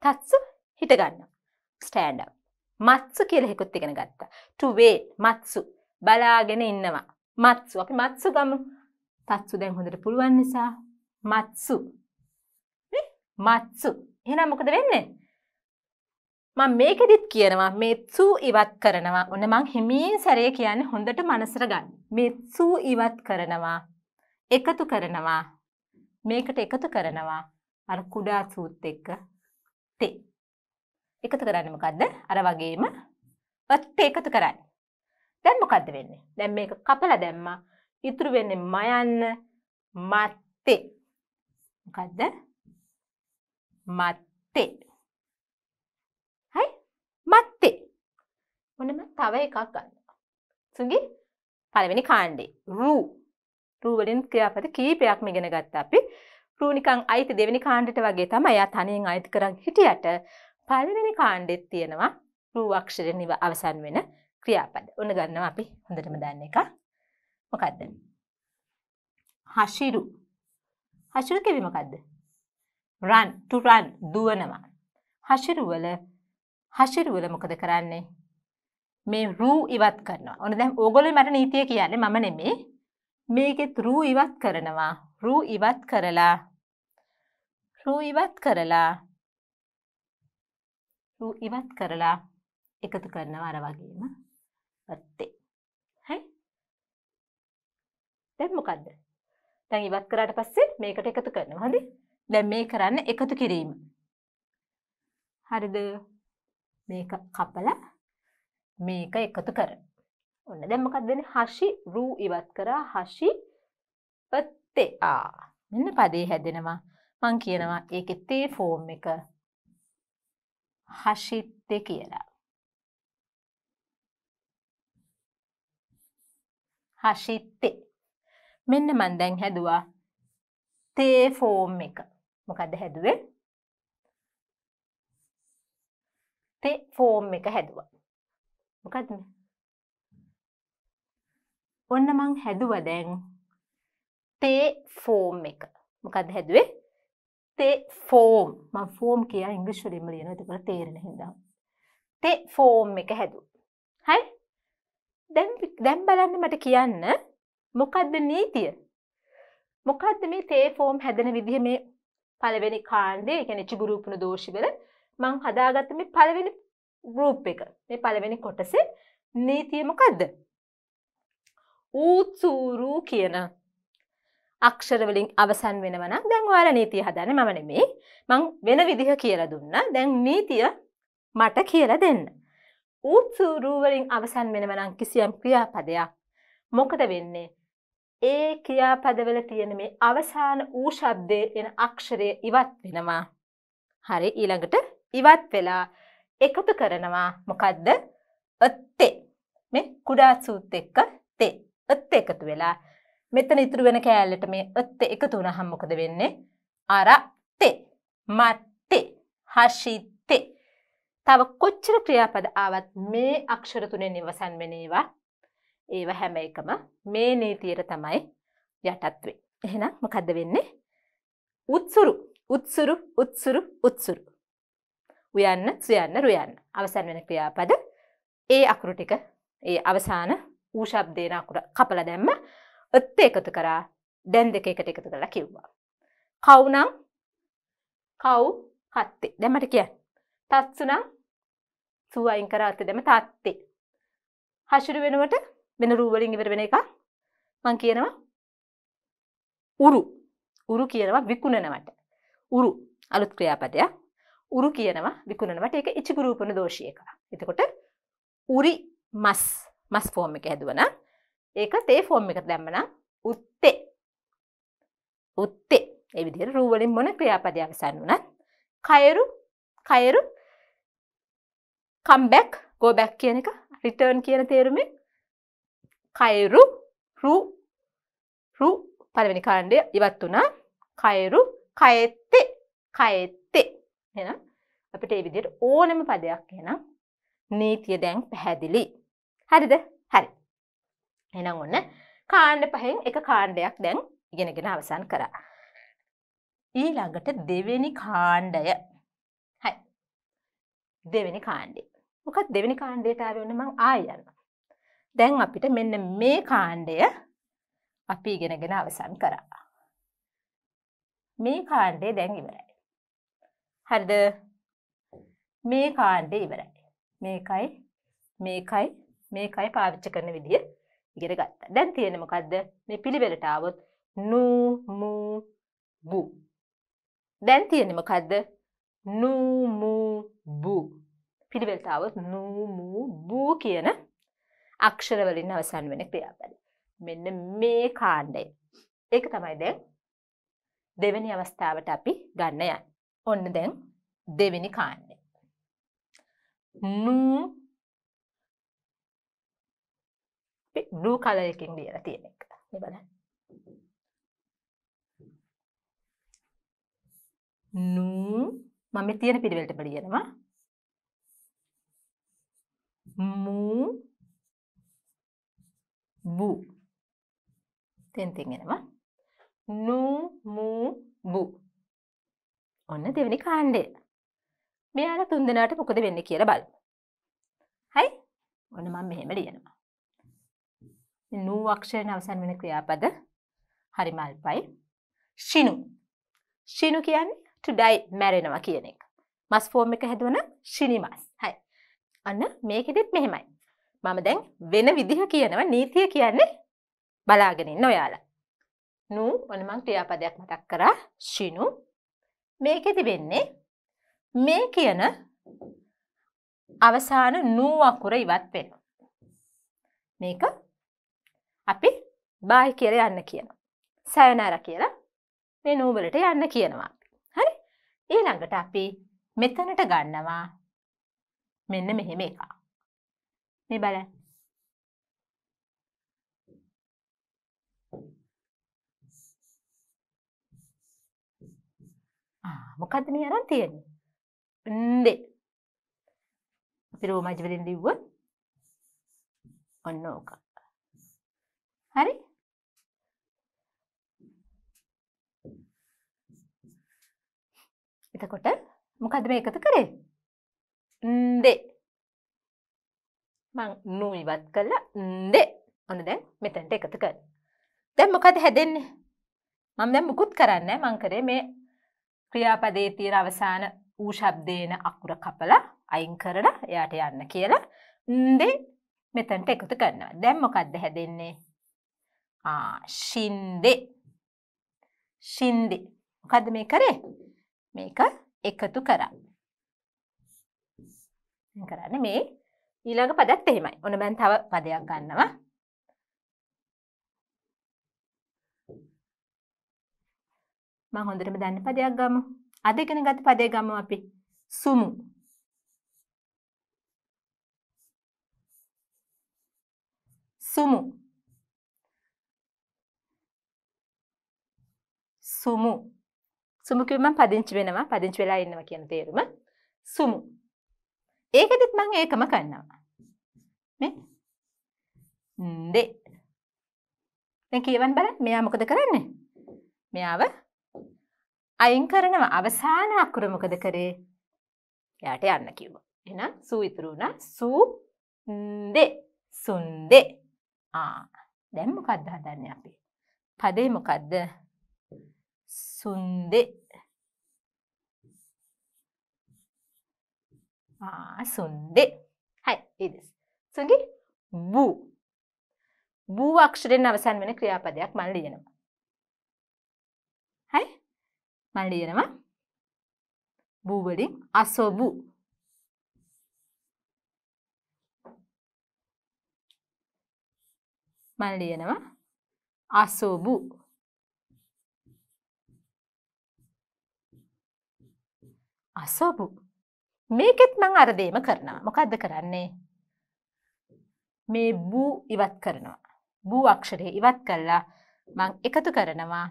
තත්සු හිට ගන්නවා. stand up මත්සු කියලෙකුත් ඉගෙන ගත්තා ටුවේ මත්සු බලාගෙන ඉන්නවා මත්සු අපි මත්සු ගමු තත්සු දැන් හොඳට පුළුවන් නිසා මත්සු මත්සු එහෙනම් මොකද වෙන්නේ මම මේකෙදිත් කියනවා මෙත්සු ඉවත් කරනවා ඔන්න මං හිමීන් සැරේ කියන්නේ හොඳට මනසට ගන්න මෙත්සු ඉවත් කරනවා එකතු කරනවා මේකට එකතු කරනවා අර කුඩා සූත් එක්ක තේ එකතු කරන්න මොකක්ද අර වගේම වට එකතු කරන්න. දැන් මොකක්ද වෙන්නේ දැන් මේක කපල දැම්ම ඉතුරු වෙන්නේ මයන්න මත්තේ මොකක්ද මත්තේ හයි මත්තේ මොනම තව එකක් ගන්න සුගි පළවෙනි කාණ්ඩේ රූ රූවලින් ක්‍රියාපද කීපයක්ම ඉගෙන ගත්ත අපි රූනිකං අයිති දෙවෙනි කාණ්ඩට වගේ තමයි යා තනියෙන් අයිති කරන් හිටියට පළවෙනි කාණ්ඩෙත් තියෙනවා රූවක්ෂරය නිව අවසන් වෙන ක්‍රියාපද. ඔන්න ගන්නවා අපි හොඳටම දන්න එක. මොකද්ද? හෂිරු. හෂිරු කිවි මොකද්ද? run to run දුවනවා. හෂිරු වල හෂිරු වල මොකද කරන්නේ? මේ රූ ඉවත් කරනවා. ඔන්න දැන් ඕගොල්ලෝ මට නීතිය කියන්නේ මම නෙමෙයි. මේකෙත් රූ ඉවත් කරනවා. රූ ඉවත් කරලා රූ ඉවත් කරලා ඉවත් කරලා එකතු කරනවා අර වගේම වත්තේ හයි දැන් මොකක්ද දැන් ඉවත් කරාට පස්සේ මේකට එකතු කරනවා හරි දැන් මේ කරන්න එකතු කිරීම හරිද මේක කපලා මේක එකතු කර ඔන්න දැන් මොකක්ද වෙන්නේ හෂි රු ඉවත් කරා හෂි පත්තේ ආ මෙන්න පදේ හැදෙනවා මං කියනවා ඒකේ තේ ෆෝම් එක හෂිට්ටෙ කියලා. හෂිත්තේ මෙන්න මන් දැන් හැදවා තේ ෆෝම් එක මොකද හැදුවේ තේ ෆෝම් එක හැදවා මොකද ඔන්න මං හැදුව දැන් තේ ෆෝම් එක මොකද හැදුවේ තේ ෆෝම් මං ෆෝම් කිය ඉංග්‍රිශ් ලිම ලියන තුකට තේරෙන හිදම් තේ ෆෝම් එක හැදු හැයි දැම් බලන්න මට කියන්න මොකක්ද නීතිය මොකක්ද මේ තේ ෆෝම් හැදෙන විදිහ මේ පළවෙනි කාණ්ඩේ එකැන චිගුරූපුණ දෝෂිවල මං හදාගත්ත මේ පළවෙනි ගරූප් එක මේ පළවෙනි කොටසේ නීතිය මොකක්ද ඌත්සූරූ කියන අක්ෂර වලින් අවසන් වෙනවා නම් දැන් ඔයාලා නීතිය හදන්නේ මම නෙමෙයි. මං වෙන විදිහ කියලා දුන්නා. දැන් නීතිය මට කියලා දෙන්න. උත්සුරු වලින් අවසන් වෙනවා නම් කිසියම් ක්‍රියාපදයක් මොකද වෙන්නේ? ඒ ක්‍රියාපදවල තියෙන මේ අවසාන ඌ ශබ්දයේ එන අක්ෂරය ඉවත් වෙනවා. හරි ඊළඟට ඉවත් වෙලා එකතු කරනවා මොකද්ද? ඔත්තේ. මේ කුඩා සූත් එක්ක තේ. ඔත් එකතු වෙලා මෙතන ඉතුරු වෙන කෑල්ලට මේ ඔත්ත එකතු වුණහම මොකද වෙන්නේ? අරත්තේ, මත්තේ, හෂිත්තේ. තව කොච්චර ක්‍රියාපද ආවත් මේ අක්ෂර තුනෙන් ඉවසන් වෙන ඒවා ඒව හැම එකම මේ නීතියට තමයි යටත් වෙන්නේ. එහෙනම් මොකද්ද වෙන්නේ? උත්සුරු, උත්සුරු, උත්සුරු, උත්සුරු. උයන්න, සුයන්න, රුයන්න. අවසන් වෙන ක්‍රියාපද ඒ අකුරු ටික ඒ අවසාන ඌ ශබ්දේන අකුර කපලා දැම්ම ඔත්ත එකතු කරා දැන් දෙක එකට එකතු කරලා කිව්වා. කවුනම් කව් හත්තේ දැමට කිය තත්සුනම් සුවයින් කරාත්ත දෙම තත්තේ. හශුරු වෙනුවට වෙන රූවලින් ඉවර වෙන එක මං කියනවා උරු උරු කියනවා විකුණනවට උරු අලුත් ක්‍රියාපදයක් උරු කියනවා විකුණනවට ඒක ඉචිගුරූපන දෝෂය එක. එතකොට උරි මස් මස් ෆෝම් එක හැදුවනම් ඒක තේ ෆෝම් එක දැම්මනම් උත්තේ උත්තේ ඒ විදිහට රූ වලින් මොන ක්‍රියාපදයක් අවසන් වුණත් කයරු කයරු කම්බැක් ගෝබැක් කියන එක රිටර්න් කියන තේරුමෙන් කයරු රු රු පළවෙනි කාණ්ඩය ඉවත් වුණා කයරු කයෙත්තේ කයෙත්තේ එහෙනම් අපිට ඒ විදිහට ඕනම පදයක් එහෙනම් නීතිය දැන් පැහැදිලි හරිද එනම් ඔන්න කාණ්ඩ පහෙන් එක කාණ්ඩයක් දැන් ඉගෙනගෙන අවසන් කරා. ඊළඟට දෙවෙනි කාණ්ඩය. හයි. දෙවෙනි කාණ්ඩේ. මොකක් දෙවෙනි කාණ්ඩයට ආවේ ඔන්න මං ආය යනවා. දැන් අපිට මෙන්න මේ කාණ්ඩය අපි ඉගෙනගෙන අවසන් කරා. මේ කාණ්ඩේ දැන් ඉවරයි. හරිද? මේ කාණ්ඩේ ඉවරයි. මේකයි මේකයි මේකයි පාවිච්චි කරන විදිය ඉගෙන ගත්තා. දැන් තියෙන්නේ මොකද්ද? මේ පිළිවෙලට આવොත් නු මු ගු. දැන් තියෙන්නේ මොකද්ද? නු මු බු. පිළිවෙලට આવොත් නු මු බු කියන අක්ෂර වලින් අවසන් වෙන ක්‍රියාපද. මෙන්න මේ කාණ්ඩය. ඒක තමයි දැන් දෙවෙනි අවස්ථාවට අපි ගන්න යන්නේ. ඔන්න දැන් දෙවෙනි කාණ්ඩය. නු බ්ලූ කලයකින් ලියලා තියෙන එක බල නූ මම තියෙන පිරිවෙල්ට ලියනවා මූ බූ තෙන්තින් එනවා නූ මූ බූ ඔන්න දෙවැනි කාණ්ඩය මෙයාලා තුන්දෙනාට මොකද වෙන්න කියලා බල හයි ඔන්න මම මෙහෙම ලියනවා නූ අක්ෂරයෙන් අවසන් වෙන ක්‍රියාපද හරිම අල්පයි. ශිනු. ශිනු කියන්නේ to die මැරෙනවා කියන එක. මස් ෆෝම් එක හැදුවන ශිනිමස්. හයි. අන්න මේකෙදිත් මෙහෙමයි. මම දැන් වෙන විදිහ කියනවා නීතිය කියන්නේ බලාගෙන ඉන්න ඔයාලා. නූ ඔන්න මං ක්‍රියාපදයක් මතක් කරා ශිනු. මේකෙදි වෙන්නේ මේ කියන අවසාන නූ අකුර ඉවත් වෙනවා. මේක අපි බායි කියල යන්න කියනවා. සෑනෑර කියලා මේ නූවලට යන්න කියනවා. හරි ඊළඟට අපි මෙතනට ගන්නවා මෙන්න මෙහෙම එකක්. මේ බල මොකක්ද මේ අරන් තියෙන්නේ න්දේ අපි රෝමජවලින් ලිව්ව ඔන්න ඕකා හරි එතකොට මොකද මේ එකතු කරේ දේ මං නු ඉවත් කල්ලා දේ ඔන්න දැන් මෙතැන්ට එකතු කර දැන් මොකද හැදෙන්නේ මම දැන් මුකුත් කරන්න මං කරේ මේ ක්‍රියාපදේ තියෙන අවසාන ඌ ශබ්දේන අකුර කපලා අයින් කරලා එයාට යන්න කියලා දේ මෙතැන්ට එකතු කරනවා දැන් මොකක්ද හැදෙන්නේ ශින්දේ ශින්දි මොකද මේ කරේ මේක එකතු කරා කරන්න මේ ඊළඟ පදත් එහෙමයි ඔන බැන් තව පදයක් ගන්නවා මං හොඳටම දන්න පදයක් ගමු අද ඉගෙන ගත පදේ ගමු අපි සුමු සුමු සුමු සුමුකිවම පදිංචි වෙනවා පදිංචි වෙලා ඉන්නවා කියන තේරුම සුමු ඒකෙදිත් මං ඒකම කන්නවා දේ දැන් කියවන් බලන්න මෙයා මොකද කරන්නේ මෙයාව අයින් කරනවා අවසාන අකුර මොකද කරේ එයාට යන්න කිව්වා එහෙනම් සූ ඉතුරු වුණා සූ දේ සුන්දේ ආ දැන් මොකක්ද හදන්නේ අපි පදේ මොකක්ද sunde. Ah, sunde. හයි ඒ දෙස්. සුන්දි වූ. වූ අක්ෂරයෙන් අවසන් වෙන ක්‍රියාපදයක් මම ලියනවා. හයි? මම ලියනවා. වූ වලින් අසොබු. මම ලියනවා අසොබු. අසොබු මේකෙත් මං අරදේම කරනවා මොකක්ද කරන්නේ මේ බූ ඉවත් කරනවා බූ අක්ෂරය ඉවත් කරලා මං එකතු කරනවා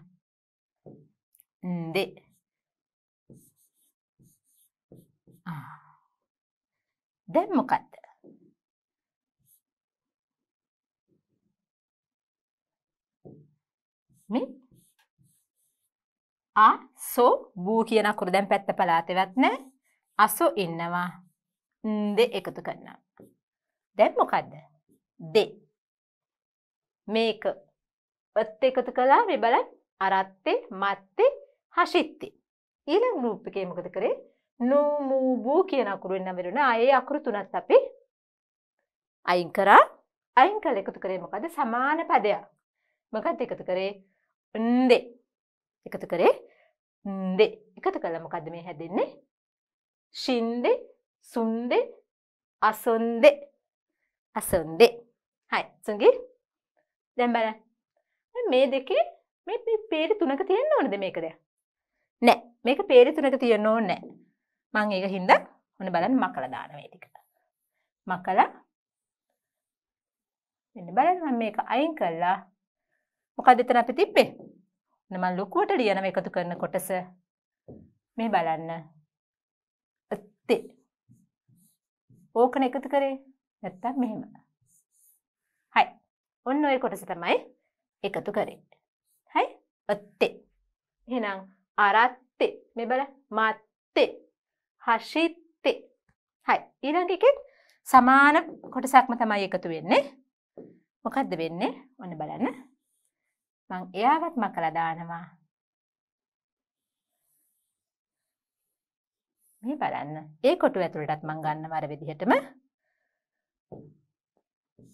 දේ දැන් මොකක්ද මේ අ සෝ බූ කියන අකුරු දැන් පැත්ත පළාතෙවත් නැහැ. අසෝ ඉන්නවා. න්ද එකතු කරනවා. දැන් මොකද්ද? දෙ. මේක ඔත් එකතු කළා මේ බලන්න අරත්තේ මත්තේ හෂිත්තේ. ඊළඟ ගෲප් එකේ මොකද කරේ? නූ මූ බූ කියන අකුරු වෙනම වෙනවා. ආයේ අකුරු තුනත් අපි අයින් කරා. අයින් කළ එකතු කරේ මොකද්ද? සමාන පදයක්. මොකක්ද එකතු කරේ? න්දේ. එකතු කරේ දේ එකතු කළ මොකද මේ හැදෙන්නේ ශින්දෙ සුන්දෙ අසොන්දෙ අසොන්දෙ හයි සුන්ගි දැන් බලන්න මේ දෙකේ මේ පේරි තුනක තියෙන්න ඕනද මේකද නෑ මේක පේරි තුනක තියෙන්න ඕනේ නෑ මං ඒක හින්දා ඔන්න බලන්න මකලා දාන මේ ටික මකලා මෙන්න බලන්න මම මේක අයින් කළා මොකද එතන අපි තිබ්බේ නම ලොකුවට ලියනව එකතු කරන කොටස මේ බලන්න ඇත්තේ ඕකන එකතු කරේ නැත්තම් මෙහෙම හයි ඔන්න ඔය කොටස තමයි එකතු කරේ හයි ඇත්තේ එහෙනම් අරත්තේ මේ බල මත්තේ හෂිත්තේ හයි ඊළඟ එකෙත් සමාන කොටසක්ම තමයි එකතු වෙන්නේ මොකක්ද වෙන්නේ ඔන්න බලන්න මං එයාවත් මකලා දානවා. මේ බලන්න. ඒ කොටු ඇතුළටත් මං ගන්නව අර විදිහටම.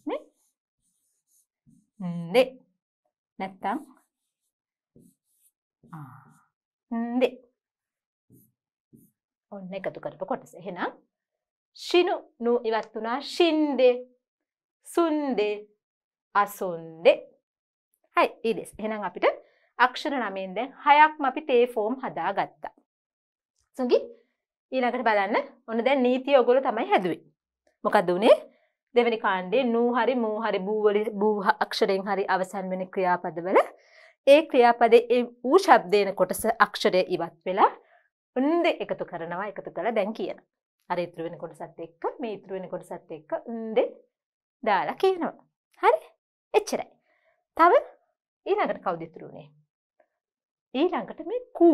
නේ? නේ. නැත්තම් නේ. ඔන්න එකතු කරපු කොටස. එහෙනම් ශිනු නු ඉවත් වුණා ශින්දේ සුන්දේ අසුන්දේ හයි ඉදෙස් එහෙනම් අපිට අක්ෂර නමෙන් දැන් හයක්ම අපි තේ ෆෝම් හදා ගත්තා. සුගි ඊළඟට බලන්න ඔන්න දැන් නීතිය ඔගොල්ලෝ තමයි හැදුවේ. මොකද උනේ දෙවැනි කාණ්ඩේ නූ හරි මූ හරි බූවලි බූ අක්ෂරයෙන් හරි අවසන් වෙන ක්‍රියාපදවල ඒ ක්‍රියාපදේ ඒ ඌ ශබ්දේන කොටස අක්ෂරය ඉවත් වෙලා උන්ද එකතු කරනවා එකතු කළා දැන් කියන. අර ඉතුරු වෙන කොටසත් එක්ක මේ ඉතුරු වෙන කොටසත් එක්ක උන්ද දාලා කියනවා. හරි? එච්චරයි. තව ඊළඟට කවුද ඉතුරු වුනේ? ඊළඟට මේ කු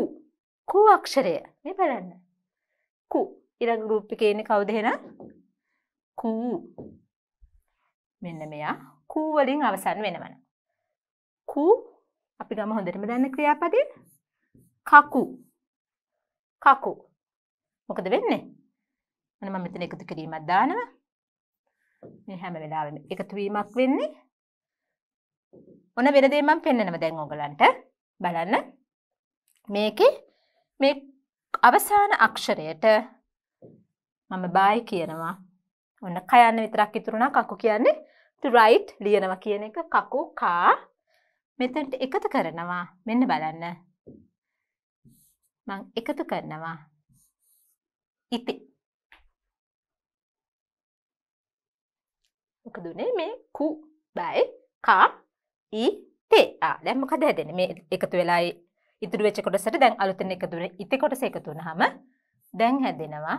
කු අක්ෂරය මේ බලන්න. කු ඊළඟ ගෲප් එකේ ඉන්නේ කවුද එහෙනම්? කු මෙන්න මෙයා කු වලින් අවසන් වෙනවන. කු අපි ගම හොඳටම දන්න ක්‍රියාපදේ කකු කකු මොකද වෙන්නේ? මම මෙතන එකතු කිරීමක් දානවා. මේ හැම වෙලාවෙම එකතු වීමක් වෙන්නේ ඔන්න වෙනදේ මම පෙන්නනවා දැන් ඔයගලන්ට බලන්න මේකේ මේ අවසාන අක්ෂරයට මම බායි කියනවා ඔන්න කයන්න විතරක් ඉතුරුණා කකු කියන්නේ to right ලියනවා කියන එක කකු කා මෙතනට එකතු කරනවා මෙන්න බලන්න මං එකතු කරනවා ඉති මොකද උනේ මේ කු බයි කා E T. ආ දැන් මොකද හැදෙන්නේ? මේ එකතු වෙලා ඉතුරු වෙච්ච කොටසට දැන් අලුතෙන් එකතු වෙන ඉති කොටස එකතු වුනහම දැන් හැදෙනවා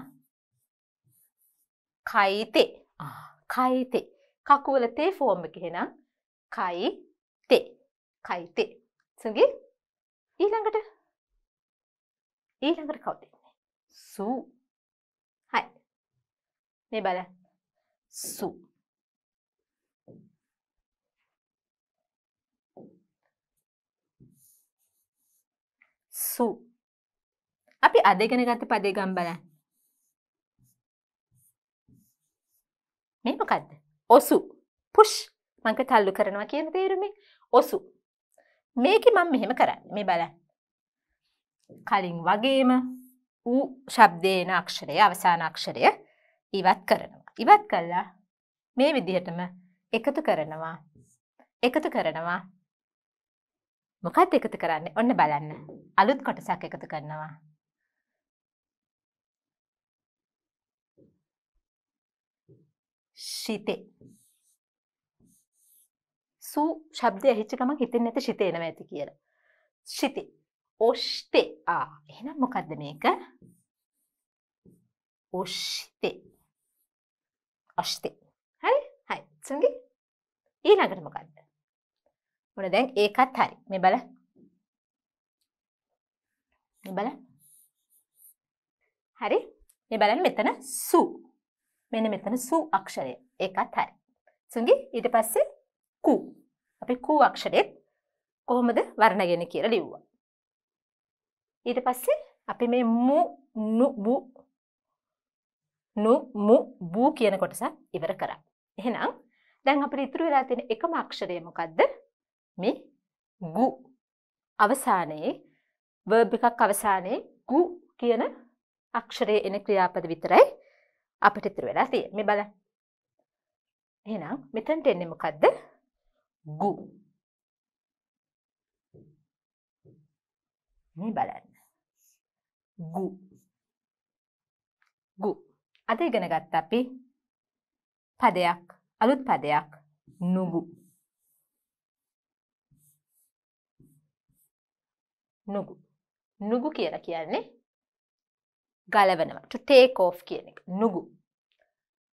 කයි තේ. ආ කයි තේ. කකුවල තේ ෆෝම් එකේ නම් කයි තේ. කයි තේ. සුගි ඊළඟට ඊළඟට කවුද ඉන්නේ? සු. හයි. මේ බලන්න. සු. සු අපි අදගෙන ගත පදේ ගම් බලන්න මේ මොකක්ද ඔසු පුෂ් මංක තල්ලු කරනවා කියන තේරුමේ ඔසු මේක මං මෙහෙම කරන්න මේ බලන්න කලින් වගේම ඌ ශබ්දේන අක්ෂරය අවසාන අක්ෂරය ඉවත් කරනවා ඉවත් කල්ලා මේ විදිහටම එකතු කරනවා එකතු කරනවා මොකක්ද එකතු කරන්නේ ඔන්න බලන්න අලුත් කොටසක් එකතු කරනවා ශිතේ සූ ශබ්දය ඇහිච්ච ගමන් හිතෙන් නැති ශිත එනවා ඇති කියලා ශිතේ ඔෂ්ටේ ආ එහෙනම් මොකක්ද මේක ඔෂ්ටේ අෂ්ටේ හරි හයි සුන්ගේ ඊළඟට මොකක්ද මොන දැන් ඒකත් හරි. මේ බලන්න. මේ බලන්න. හරි? මේ බලන්න මෙතන සු. මෙන්න මෙතන සු අක්ෂරය. ඒකත් හරි. සුන්දි ඊට පස්සේ කු. අපි කු අක්ෂරෙත් කොහොමද වර්ණගෙන කියලා ලිව්වා. ඊට පස්සේ අපි මේ මු නු බු නු මු බු කියන කොටසත් ඉවර කරා. එහෙනම් දැන් අපිට ඉතුරු වෙලා තියෙන එකම අක්ෂරය මොකද්ද? මේ ගු අවසානයේ වර්බ් එකක් අවසානයේ ගු කියන අක්ෂරයේ එන ක්‍රියාපද විතරයි අපිට ඉතුරු වෙලා තියෙන්නේ. මේ බලන්න. එහෙනම් මෙතනට එන්නේ මොකද්ද? ගු. මේ බලන්න. ගු. ගු. අද ඉගෙන ගත්ත අපි පදයක් අලුත් පදයක් නුගු නුගු. නුගු කියලා කියන්නේ ගලවනවා to take off කියන එක. නුගු.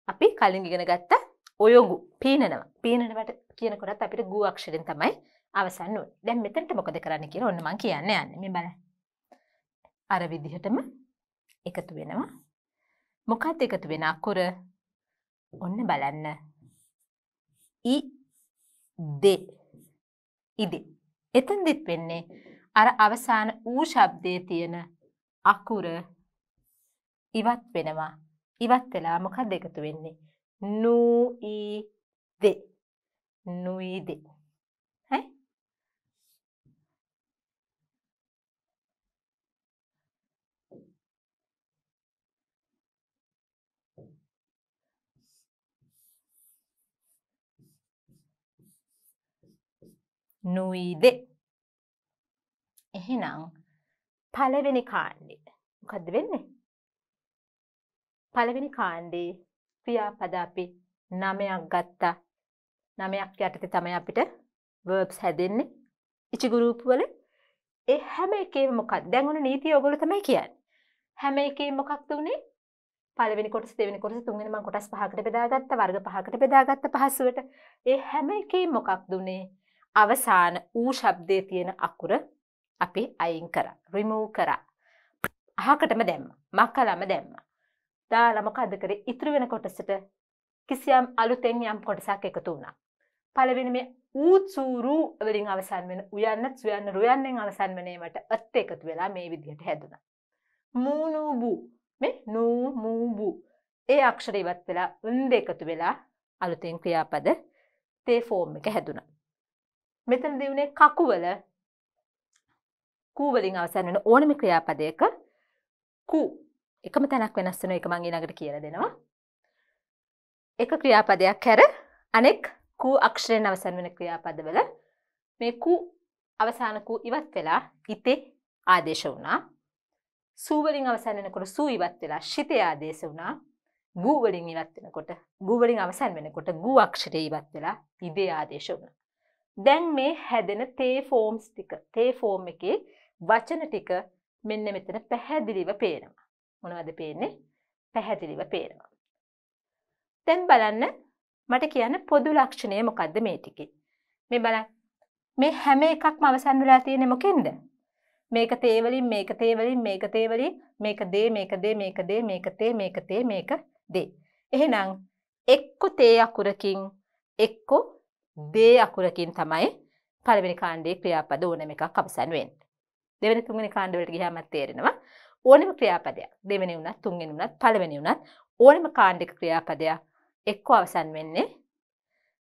අපි කලින් ඉගෙන ගත්ත ඔයොගු පීනනවා. පීනනවට කියනකොටත් අපිට ගු අක්ෂරෙන් තමයි අවසන් වුනේ. දැන් මෙතනට මොකද කරන්න කියලා ඔන්න මම කියන්න යන්නේ. මේ බලන්න. අර විදිහටම එකතු වෙනවා. මොකක්ද එකතු වෙන අකුර? ඔන්න බලන්න. ඉ දෙ ඉදි. එතෙන්දිත් වෙන්නේ අර අවසාන ඌ ශබ්දයේ තියෙන අකුර ඉවත් වෙනවා. ඉවත් වෙලා මොකක්ද එකතු වෙන්නේ? නූ දෙ නුයි දෙ. හරි? නුයිදේ එහෙනම් පළවෙනි කාණ්ඩේ මොකද්ද වෙන්නේ? පළවෙනි කාණ්ඩේ ක්‍රියාපද අපි නමයක් ගත්තා. නමයක් යටතේ තමයි අපිට verbs හැදෙන්නේ. ඉචි ගෲප් වල ඒ හැම එකේම මොකක්ද? දැන් ඔන්න නීතිය ඔයගොල්ලෝ තමයි කියන්නේ. හැම එකේම මොකක්ද උනේ? පළවෙනි කොටස දෙවෙනි කොටස තුන්වෙනි මම කොටස් පහකට බෙදාගත්තා වර්ග පහකට බෙදාගත්ත පහසුවට ඒ හැම එකේම මොකක්ද උනේ? අවසාන ඌ ශබ්දයේ තියෙන අකුර අපි අයින් කර රිමූ කරා අහකටම දැම්ම මක්කලම දැම්ම දා ළමකද කර ඉතුරු වෙන කොටසට කිසියම් අලුතෙන් යම් කොටසක් එකතු වුණා පලවෙන මේ ඌත්සූරූ වලින් අවසන් වෙන උයන්න සුයන්න රුයන්නෙන් අවසන් වනීමට අත්ත එකතු වෙලා මේ විදිහට හැදුණ මූනූබූ මේ නූමූබූ ඒ අක්ෂරීවත් වෙලා උන්ද එකතු වෙලා අලුතෙන් ක්‍රියාපද තේ ෆෝර්ම් එක හැදුණ මෙතන දියුණේ කකුවල කූ වලින් අවසන් වෙන ඕනම ක්‍රියාපදයක කු එකම තැනක් වෙනස් වෙන එක මම ඊළඟට කියලා දෙනවා. එක ක්‍රියාපදයක් හැර අනෙක් කු අක්ෂරයෙන් අවසන් වෙන ක්‍රියාපදවල මේ කු අවසාන කු ඉවත් වෙලා ඉතේ ආදේශ වුණා. සූ වලින් අවසන් වෙනකොට සූ ඉවත් වෙලා ශිතේ ආදේශ වුණා. ගූ වලින් ඉවත් වෙනකොට ගූ වලින් අවසන් වෙනකොට ගූ අක්ෂරය ඉවත් වෙලා ඉදේ ආදේශ වුණා. දැන් මේ හැදෙන තේ ෆෝම්ස් ටික තේ ෆෝම් එකේ වචන ටික මෙන්න මෙතන පැහැදිලිව පේනවා. මොනවද පේන්නේ? පැහැදිලිව පේනවා. දැන් බලන්න මට කියන්න පොදු ලක්ෂණය මොකද්ද මේ ටිකේ? මේ බලන්න. මේ හැම එකක්ම අවසන් වෙලා තියෙන්නේ මොකෙන්ද? මේක තේ වලින් මේක තේ වලින් මේක තේ වලින් මේක දේ මේක දේ මේක දේ මේක තේ මේක තේ මේක දේ. එහෙනම් එක්ක තේ අකුරකින් එක්ක දේ අකුරකින් තමයි පළවෙනි කාණ්ඩයේ ක්‍රියාපද ඕනම එකක් අවසන් වෙන්නේ. දෙවෙනි තුන්වෙනි කාණ්ඩවලට ගියාම තේරෙනවා ඕනෙම ක්‍රියාපදයක් දෙවෙනි වුණත් තුන්වෙනි වුණත් පළවෙනි වුණත් ඕනෙම කාණ්ඩික ක්‍රියාපදයක් එක්ක අවසන් වෙන්නේ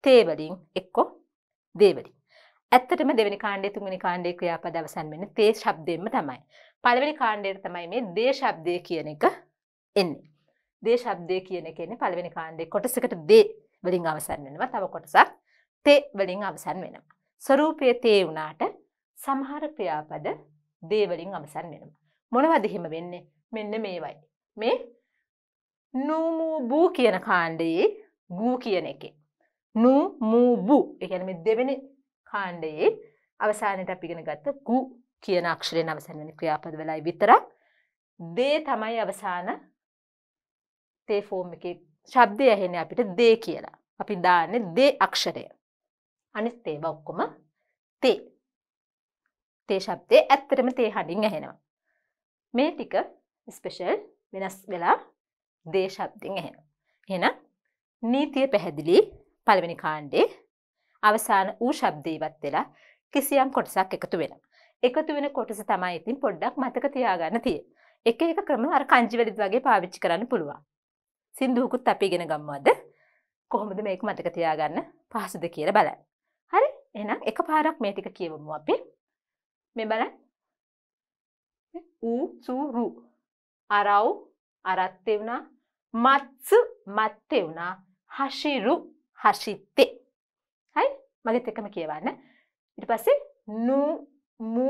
තේ වලින් එක්ක දේ වලින් ඇත්තටම දෙවෙනි කාණ්ඩයේ තුන්වෙනි කාණ්ඩයේ ක්‍රියාපද අවසන් වෙන්නේ තේ ශබ්දයෙන්ම තමයි පළවෙනි කාණ්ඩයට තමයි මේ දේ ශබ්දය කියන එක එන්නේ දේ ශබ්දය කියන එක එන්නේ පළවෙනි කාණ්ඩයේ කොටසකට දේ වලින් අවසන් වෙනවා තව කොටසක් තේ වලින් අවසන් වෙනවා ස්වරූපයේ තේ වුණාට සමහර ක්‍රියාපද දේවලින් අවසන් වෙනවා. මොනවද එහෙම වෙන්නේ මෙන්න මේවයි. මේ නූමූබූ කියන කාණ්ඩයේ ගූ කියන එක. නූමූබූ එකන මේ දෙවෙනි කාණ්ඩයේ අවසානයට අපිගෙන ගත්ත ගු කියන අක්ෂරය අවසන් වෙන ක්‍රියාපද වෙලයි විතරක් දේ තමයි අවසාන තේෆෝම් එක ශබ්දය ඇහෙන අපිට දේ කියලා. අපි දාන්න දේ අක්ෂරය. අනිත් ඒවා ඔක්කොම තේ. තේ ශබ්දය ඇත්තරම තේ හඩින් ඇහෙනවා. මේ ටික ස්පෙෂල් වෙනස් වෙලා දේශබ්දෙන් එහෙන. හෙන නීතිය පැහැදිලි පළවෙනි කාණ්ඩේ අවසාන වූ ශබ්දීවත් වෙලා කිසියම් කොටසක් එකතු වෙන. එකතු වෙන කොටස තමයි ඉතින් පොඩ්ඩක් මතක තියාගන්න තිය. එක එක ක්‍රම අර කංජිවැලිත් වගේ පාවිච්චි කරන්න පුළුවන්. සින්දුවකුත් අපි ඉගෙන ගම්මවද කොහොමද මේක මතක තියාගන්න පහසුද කියලා බලන්න. හරි එහෙනම් එකපාරක් මේ ටික කියවමු අපි. මේ බලන්න ඌ සූ රූ අරව් අරත්තේ වුණා මත්සු මත්තේ වුණා හෂිරු හෂිත්තේ හයි මගෙත් එකම කියවන්න ඉට පස්සේ නුමු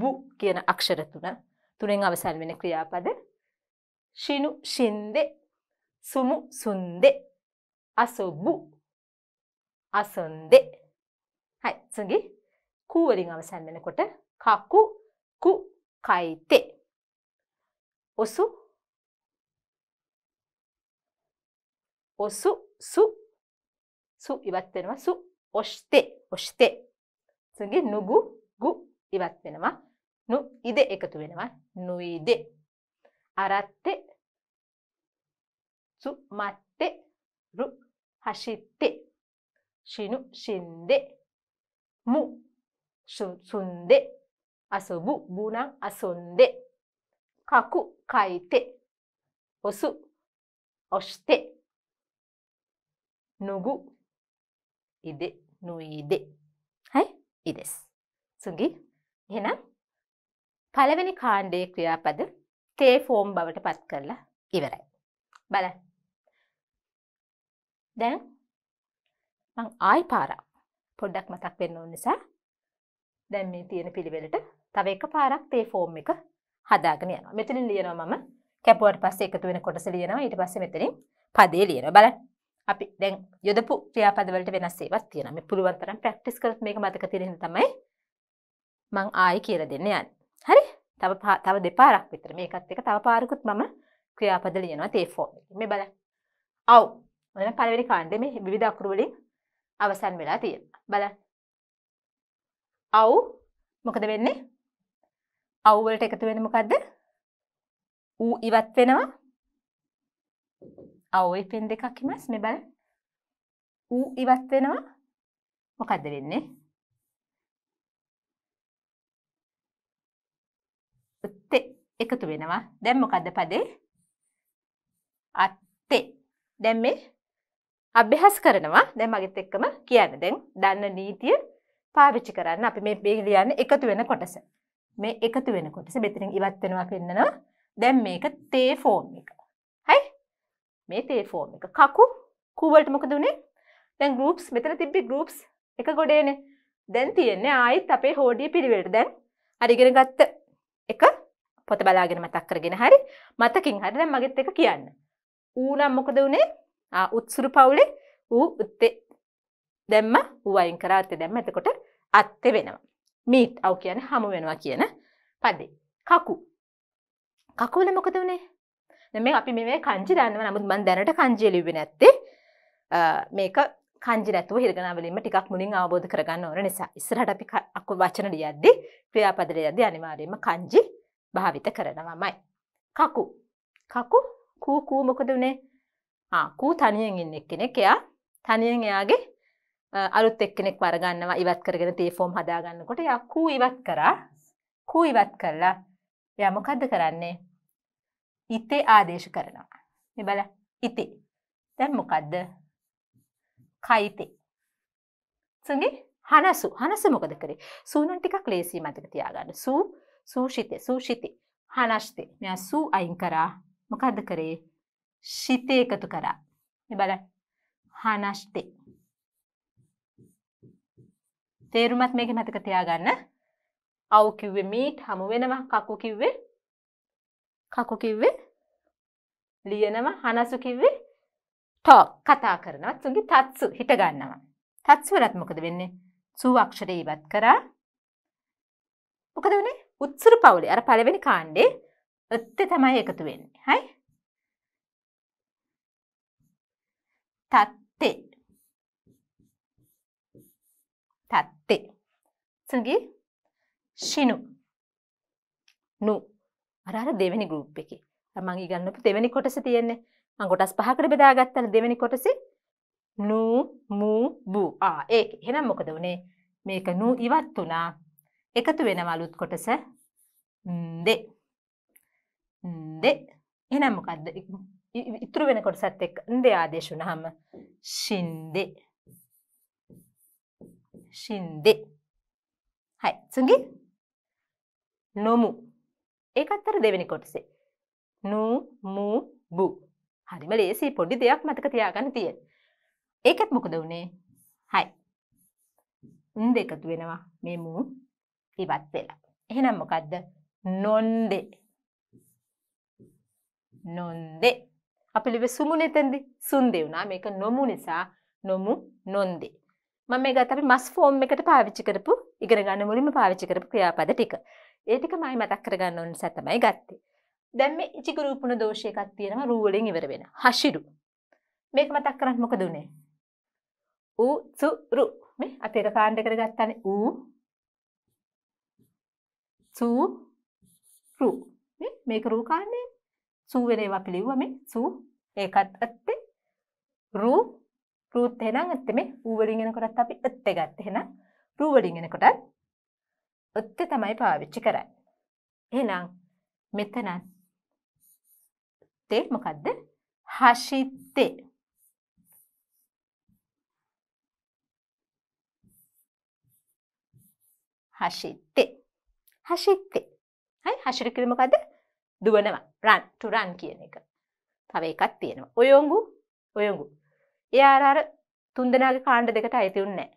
බු කියන අක්ෂර තුන තුනෙන් අවසන් වෙන ක්‍රියාපද ශිනු ශින්දෙ සුමු සුන්දෙ අසොබු අසොන්දෙ හයි සුගී කූවලින් අවසන් වෙනකොට කකු කු කයිතේ ඔසු ඔසු සු සු ඉවත් වෙනවා සු ඔෂ්තේ ඔෂ්තේ සුගේ නුගු ගු ඉවත් වෙනවා නු ඉද එකතු වෙනවා නුයිද අරත්තේ සු මත්තේ රු හෂිත්තේ ශිනු ශින්දේ මු sunde. Asobu bunan asonde. Kaku kaite. Osu oshite. Nugu ide nuide. හයි ඉදෙස්. සුගි එහෙනම් පළවෙනි කාණ්ඩයේ ක්‍රියාපද තේ ෆෝම් බවට පත් කරලා ඉවරයි. බලන්න. දැන් මං ආයි පාරක් පොඩ්ඩක් මතක් වෙන්න ඕන නිසා දැන් මේ තියෙන පිළිවෙලට තව එක පාරක් තේ ෆෝම් එක හදාගෙන යනවා. මෙතනින් ලියනවා මම කැපුවට පස්සේ එකතු වෙන කොටස ලියනවා. ඊට පස්සේ මෙතනින් පදේ ලියනවා. බලන්න. අපි දැන් යොදපු ක්‍රියාපද වලට වෙනස් ඒවාක් තියෙනවා. මේ පුළුවන් තරම් ප්‍රැක්ටිස් කරලා මේක මතක තියෙන හින්දා තමයි මං ආයෙ කියලා දෙන්න යන්නේ. හරි? තව තව දෙපාරක් විතර මේකත් එක තව පාරකුත් මම ක්‍රියාපද ලියනවා තේ ෆෝම් එකේ. මේ බලන්න. අව්. ඔන්න පළවෙනි කාණ්ඩේ මේ විවිධ අකුරු වලින් අවසන් වෙලා තියෙනවා. බලන්න. අව් මොකද වෙන්නේ අව්වලට එකතු වෙන මොකක්ද ඌ ඉවත් වෙනවා අව්ේ පෙන් දෙකක් ඉමස් මේ බලන්න ඌ ඉවත් වෙනවා මොකද්ද වෙන්නේ උත්තේ එකතු වෙනවා දැන් මොකද්ද පදේ අත්තේ දැන් මේ අභ්‍යාස කරනවා දැන් මගෙත් එක්කම කියන්න දැන් දන්න නීතිය පාවිච්චි කරන්න අපි මේ බේ ලියන්න එකතු වෙන කොටස මේ එකතු වෙන කොටස බෙතරින් ඉවත් වෙනවා පෙන්න්නනවා දැන් මේක තේ ෆෝම් එක හයි මේ තේ ෆෝම් එක කකු කූවලට මොක දුනේ දැන් ගරුප්ස් මෙතන තිබ්බි ගරුප්ස් එක ගොඩේනේ දැන් තියෙන්නේ ආයිත් අපේ හෝඩිය පිළිවෙලට දැන් අරිගෙන ගත්ත එක පොත බලාගෙන මතක් කරගෙන හරි මතකින් හරි දැන් මගෙත් එක කියන්න ඌනම් මොකද වුනේ උත්සුරු පවුලේ ඌ උත්තේ දැම්ම ඌ අයින් කරා අත්තේ දැම්ම එතකොට අත්තේ වෙනවා. මීට් අව් කියන හමු වෙනවා කියන පදේ. කකු. කකුල මොකද වනේ? මේ අපි මේ කංචි දන්නව නමුත් මන් දැනට කංජිය ලිව්වේ නැත්තේ මේක කංජි නැතුව හිරගනාවලින්ම ටිකක් මුලින් අවබෝධ කරගන්න ඕන නිසා ඉස්සරහට අපි අකුල් වචන ලියද්දී ක්‍රියාපද ලියද්දී අනිවාර්යයෙන්ම කංජි භාවිත කරනවාමයි. කකු. කකු කූ කූ මොකද උනේ? ආ කූ තනියෙන් ඉන්න එක්කෙනෙක් එයා තනියෙන් එයාගේ අලුත් එක්කෙනෙක් වරගන්නවා ඉවත් කරගෙන තේ ෆෝම් හදාගන්නකොට යා කූ ඉවත් කරා කූ ඉවත් කරලා යා මොකද්ද කරන්නේ ඉතේ ආදේශ කරනවා මේ බල ඉතේ දැන් මොකද්ද කයිතේ සුඟි හනසු හනස මොකද කරේ සූනම් ටිකක් ලේසියි මතක තියාගන්න සූ සූෂිතේ සූෂිතේ හනස්තේ මෙයා සූ අයින් කරා මොකද්ද කරේ ශිතේ එකතු කරා මේ බලන්න හනස්තේ තේරුමත් මේක මතක තියාගන්න අව් කිව්වේ මීට් හමු වෙනවා කකු කිව්වේ කකු කිව්වේ ලියනවා හනසු කිව්වේ ටෝක් කතා කරනවා තුන්ගේ තත්සු හිට ගන්නවා තත්සු වලත් මොකද වෙන්නේ සූ අක්ෂරය ඉවත් කරා මොකද වනේ උත්සුරු පවුලේ අර පළවෙනි කාණ්ඩේ ඔත්තේ තමයි එකතු වෙන්නේ හයි තත්තේ සඟි ශිනු නු අර දෙවැනි ගරුප් එක මං ඉගන්නපු දෙවැනි කොටස තියෙන්නේ මං කොටස් පහකට බෙදාගත්තන දෙවැනි කොටසි නූ මූ බූ ආ ඒ එහෙනම් මොකද වනේ මේක නූ ඉවත් වුණා එකතු වෙන අලුත් කොටස දෙ දෙ එහෙනම් මොකක්ද ඉතුරු වෙන කොටසත් එක්ක දෙ ආදේශ වුණාම ශින්දේ ශින්දේ හයි සුගි නොමු ඒකත්තර දෙවෙනි කොටසේ නූමූ බු හරිම ලේසි පොඩි දෙයක් මතක තියාගන්න තියෙන ඒකත් මොකද වුණේ හයි උන්ද එකතු වෙනවා මේ මූ ඉවත් වෙලා එහෙනම් මොකක්ද නොන්දේ නොන්දේ අපි ලිව සුමුනෙතැන්දි සුන්දේ වුණා මේක නොමු නිසා නොමු නොන්දේ මම මේ ගත අපි මස් ෆෝම් එකට පාවිච්චි කරපු ඉගෙන ගන්න මුලින්ම පාවිච්චි කරපු ක්‍රියාපද ටික. ඒ ටික මම මතක් කරගන්න ඕන නිසා තමයි ගත්තේ. දැන් මේ ඉචිගු රූපුණ දෝෂය එකක් තියෙනවා රූ වලින් ඉවර වෙන. හෂිරු. මේක මතක් කරන්න මොකද උනේ? ඌ සු රු. මේ අපි එක කාණ්ඩ එකට ගත්තානේ ඌ සු රු. මේ මේක රූ කාණ්ඩේ. සු වෙන ඒවා පිළිව්වා මේ සු ඒකත් ඇත්තේ රූ රූත් එහෙනම් ඇත්තේ මේ ඌ වලින් එනකොටත් අපි ඇත් එක ගත්ත. එහෙනම් රූ වලින් එනකොටත් ඇත් තමයි පාවිච්චි කරන්නේ. එහෙනම් මෙතන තේ මොකද්ද? හෂිත්තේ හෂිත්තේ හෂිත්තේ හයි හෂර කිරීම මොකද්ද දුවනවා රන් ටු රන් කියන එක තව එකක් තියෙනවා ඔයොංගු ඔයොංගු එයා අර තුන්දෙනාගේ කාණ්ඩ දෙකට අයිති වුන්නේ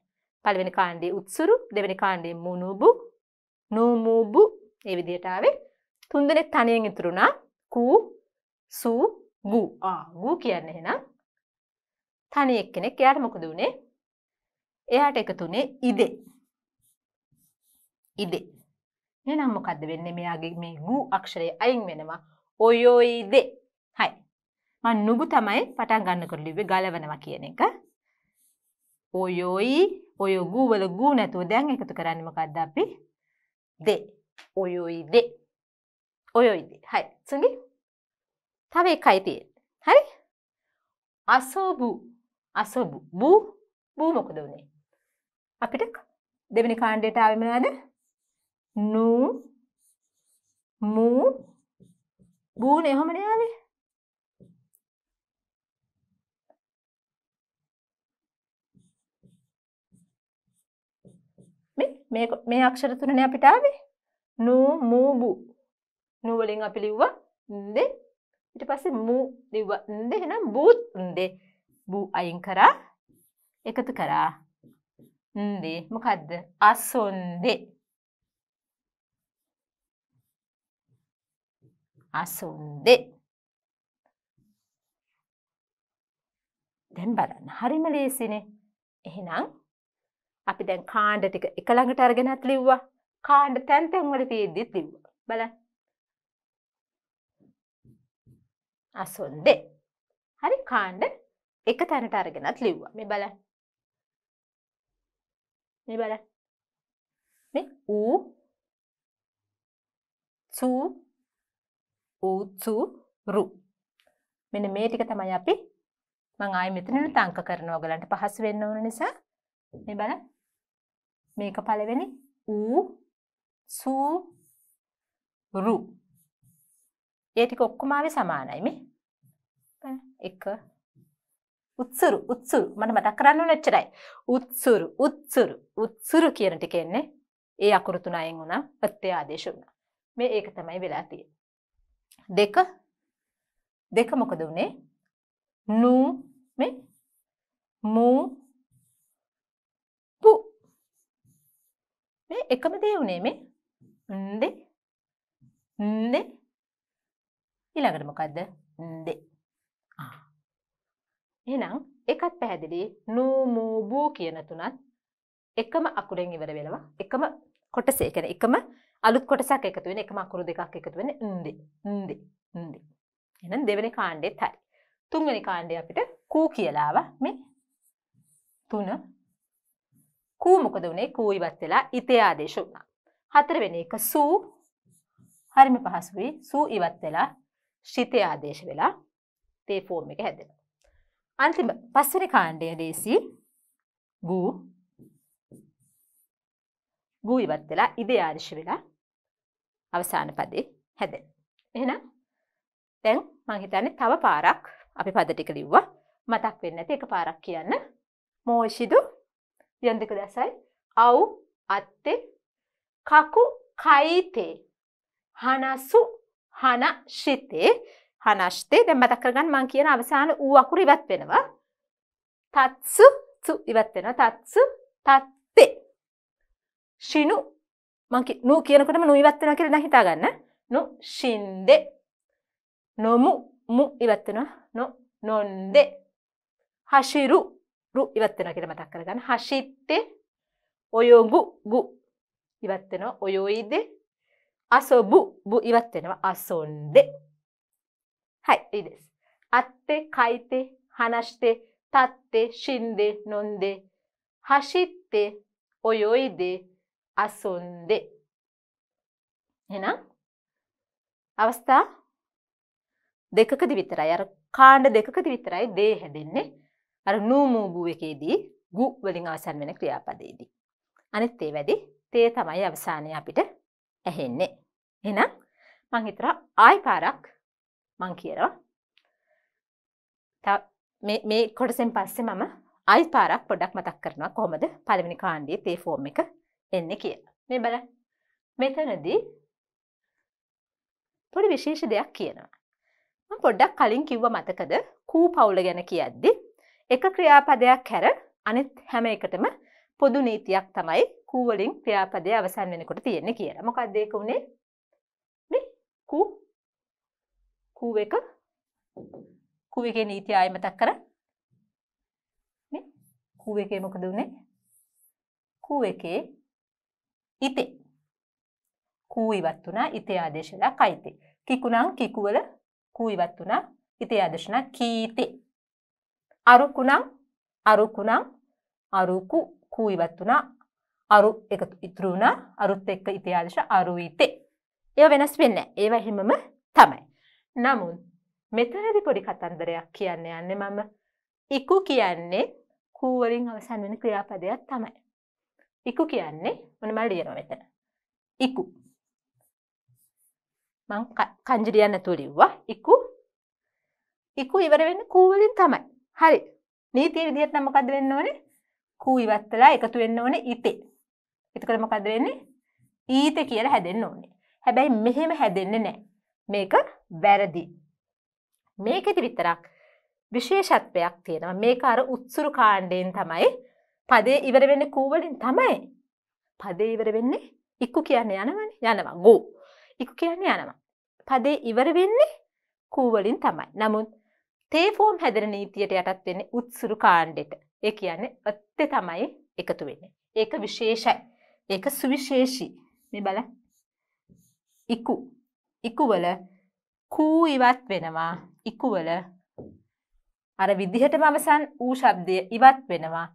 පළවෙනි කාණ්ඩයේ උත්සුරු දෙවෙනි කාණ්ඩයේ මුනුබු නූමුබු ඒ විදිහට ආවේ තුන්දෙනෙක් තනියෙන් ඉතුරු වුණා කූ සූ ගු ආ ගු කියන්නේ එහෙනම් තනි එක්කෙනෙක් එයාට මොකද වුනේ එයාට එකතුනේ ඉදේ ඉදේ එහෙනම් මොකද්ද වෙන්නේ මෙයාගේ මේ ගු අක්ෂරය අයින් වෙනවා ඔයෝයිදේ හයි මං නුගු තමයි පටන් ගන්නකොට ලිව්වේ ගලවනවා කියන එක. ඔයෝයි ඔය ගූ වල ගූ නැතුව දැන් එකතු කරන්නේ මොකද්ද අපි? දෙ. ඔයෝයි දෙ. ඔයෝයි දෙ. හයි. සුඟි. තව එකයි තියෙන්නේ. හරි? අසෝබු. අසෝබු. බු බු මොකද උනේ? අපිට දෙවෙනි කාණ්ඩයට ආවේ මොනවද? නු මු බූනේ එහෙම නේ ආවේ. මේ මේ අක්ෂර තුනනේ අපිට ආවේ නු මු බු නු වලින් අපි ලිව්වා න්දේ ඊට පස්සේ මු ලිව්වා න්දේ එහෙනම් බුත් න්දේ බු අයින් කරා එකතු කරා න්දේ මොකද්ද අසොන්දේ අසොන්දේ දැන් බලන්න හරිම ලේසිනේ එහෙනම් අපි දැන් කාණ්ඩ ටික එක ළඟට අරගෙනත් ලිව්වා කාණ්ඩ තැන් තැන්වල තියෙද්දිත් ලිව්වා බලන්න අසොන්දේ හරි කාණ්ඩ එක තැනට අරගෙනත් ලිව්වා මේ බලන්න මේ බලන්න මේ ඌ සූ ඌතු රු මෙන්න මේ ටික තමයි අපි මං ආයෙ මෙතනට අංක කරනවා ඔයගලන්ට පහසු වෙන්න ඕන නිසා මේ බලන්න. මේක පළවෙනි ඌ සු රු. ඒ ටික ඔක්කොම ආවේ සමානයි මේ. බලන්න. 1 උත්සුරු උත්සුරු මට මතක් කරන්න ඕන එච්චරයි. උත්සුරු උත්සුරු උත්සුරු කියන ටික එන්නේ ඒ අකුරු තුන අයින් වුණා ප්‍රත්‍ය ආදේශ වුණා. මේ ඒක තමයි වෙලා තියෙන්නේ. දෙක දෙක මොකද උනේ? නු මේ මූ මේ එකම දේ වුණේ මේ න්දෙ න්දෙ ඊළඟට මොකද්ද න්දෙ ආ එහෙනම් ඒකත් පැහැදිලි නූමූබූ කියන තුනත් එකම අකුරෙන් ඉවර වෙනවා එකම කොටසේ කියන්නේ එකම අලුත් කොටසක් එකතු වෙන එකම අකුරු දෙකක් එකතු වෙන න්දෙ න්දෙ න්දෙ එහෙනම් දෙවෙනි කාණ්ඩෙත් හරි තුන්වෙනි කාණ්ඩේ අපිට කූ කියලාව මේ තුන කූ මොකද වනේ කූ ඉවත් වෙලා ඉතේ ආදේශ වුණා. හතරවෙනි එක සූ හරිම පහසුයි සූ ඉවත් වෙලා ශිතේ ආදේශ වෙලා තේ ෆෝම් එක හැදෙනවා. අන්තිම පස්වෙනි කාණ්ඩය දේසි ගූ ගූ ඉවත් වෙලා ඉදේ ආදේශ වෙලා අවසාන පදේ හැදෙන. එහෙනම් දැන් මං හිතන්නේ තව පාරක් අපි පද ටික ලිව්වා. මතක් වෙන්නේ නැති එක පාරක් කියන්න. මෝෂිදු 読んでください。あう、あって、書く、書いて、話す、話して、話して、で、またかがんまんきやな、あべさん、うわくりばってのは、立つ、つ、いばってのは、立つ、立って、死ぬ、මං නු කියනකටම නු ඉවත් වෙනවා කියලා දැන් හිතා ගන්න. නු ෂින්දෙ නොමු මු ඉවත් වෙනවා. නො නොන්දෙ හෂිරු රු ඉවත් වෙනවා කියලා මතක් කරගන්න. හෂිත්තේ ඔයොගු ගු ඉවත් වෙනවා. ඔයොයිද අසොබු බු ඉවත් වෙනවා. අසොන්දේ. හයි ඒ දෙස්. අත්තේ කයිතේ හනෂ්තේ තත්තේ ශින්දේ නොන්දේ හෂිත්තේ ඔයොයිදේ අසොන්දේ. එහෙනම් අවස්ථා දෙකකද විතරයි අර කාණ්ඩ දෙකකද විතරයි දේ හැදෙන්නේ අර නූමූබූ එකේදී ගු වලින් අවසන් වෙන ක්‍රියාපදයේදී. අනිත් ඒ වැඩි තේ තමයි අවසානය අපිට ඇහෙන්නේ. එහෙනම් මං හිතර ආයි පාරක් මං කියනවා. මේ කොටසෙන් පස්සේ මම අයි පාරක් පොඩක් මතක් කරනවා කොහොමද පළවෙනි කාණ්ඩිය තේ ෆෝම් එක එන්නේ කියලා. මේ බලන්න. මෙතනදී පොඩි විශේෂ දෙයක් කියනවා. මම පොඩ්ඩක් කලින් කිව්ව මතකද කූ පවුල ගැන කියද්දී එක ක්‍රියාපදයක් හැර අනිත් හැම එකටම පොදු නීතියක් තමයි කූවලින් ක්‍රියාපදය අවසන් වෙනකොට තියෙන කියලා මොකක්දේක වුණේ කූ එක කුවගේ නීති ආයමතක් කර කූ එකේ මොකද වුණේ කූ එකේ ඉතේ කූ ඉවත් වුණා ඉතේ ආදේශලා කයිතේ කිකුණං කිකුවල කූ ඉවත් වුණා ඉතේ ආදේශනා කීතේ ಅರುಕುನ ಅರುಕುನ ಅರುಕು ಕೂ ಇವತ್ತುನ අරු එක ඉතුරුණ අරුත් එක්ක ඉතියාදශ අරුවිතේ. ඒ වෙනස් වෙන්න ඒව හිමම තමයි. නමුන් මෙතනදි පොඩි කතන්දරයක් කියන්න යන්න මම ඉකු කියන්නේ කූවලින් අවසන් වෙන ක්‍රියාපදයක් තමයි. ඉකු කියන්නේ මොන මල් ලියනවා මෙතන. ඉකු. මං කංජිරියන්න තුලිව්වා ඉකු ඉකු ඉවර වෙන්න කූවලින් තමයි. හරි නීතිය විදිහට නම් මොකද්ද වෙන්න ඕනේ? කූ ඉවත් වෙලා එකතු වෙන්න ඕනේ ඉතේ. එතකොට මොකද්ද වෙන්නේ? ඊත කියලා හැදෙන්න ඕනේ. හැබැයි මෙහෙම හැදෙන්නේ නැහැ. මේක වැරදි. මේකෙදි විතරක් විශේෂත්වයක් තියෙනවා. මේක අර උත්සුරු කාණ්ඩයෙන් තමයි පදේ ඉවර වෙන්නේ කූ වලින් තමයි. පදේ ඉවර වෙන්නේ ඉක්කු කියන්නේ යනවනේ. යනවා. ගෝ. ඉක්කු කියන්නේ යනවා. පදේ ඉවර වෙන්නේ කූ වලින් තමයි. නමුත් තේෆෝම් හැදර නීතියට යටත් වෙන්නේ උත්සුරු කාණ්ඩෙට ඒ කියන්නේ ඔත්තේ තමයි එකතු වෙන්නේ. ඒක විශේෂයි. ඒක සුවිශේෂී. මේ බල. ඉකු. ඉකුවල කූ ඉවත් වෙනවා. ඉකුවල අර විදිහටම අවසන් ඌ ශබ්දය ඉවත් වෙනවා.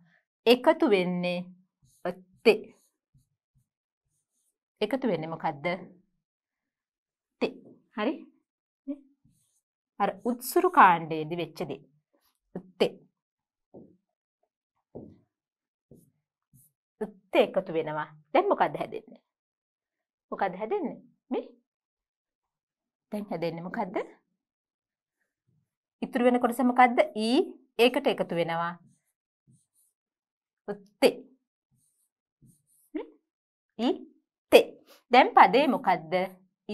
එකතු වෙන්නේ ඔත්තේ. එකතු වෙන්නේ මොකද්ද? තේ. හරි? අර උත්සුරු කාණ්ඩයේදී වෙච්ච දේ. උත්තේ. උත්තේ එකතු වෙනවා. දැන් මොකද්ද හැදෙන්නේ? මොකද්ද හැදෙන්නේ? මේ දැන් හැදෙන්නේ මොකද්ද? ඉතුරු වෙන කොටස මොකද්ද? ඊ ඒකට එකතු වෙනවා. උත්තේ. ඊ තේ. දැන් පදේ මොකද්ද?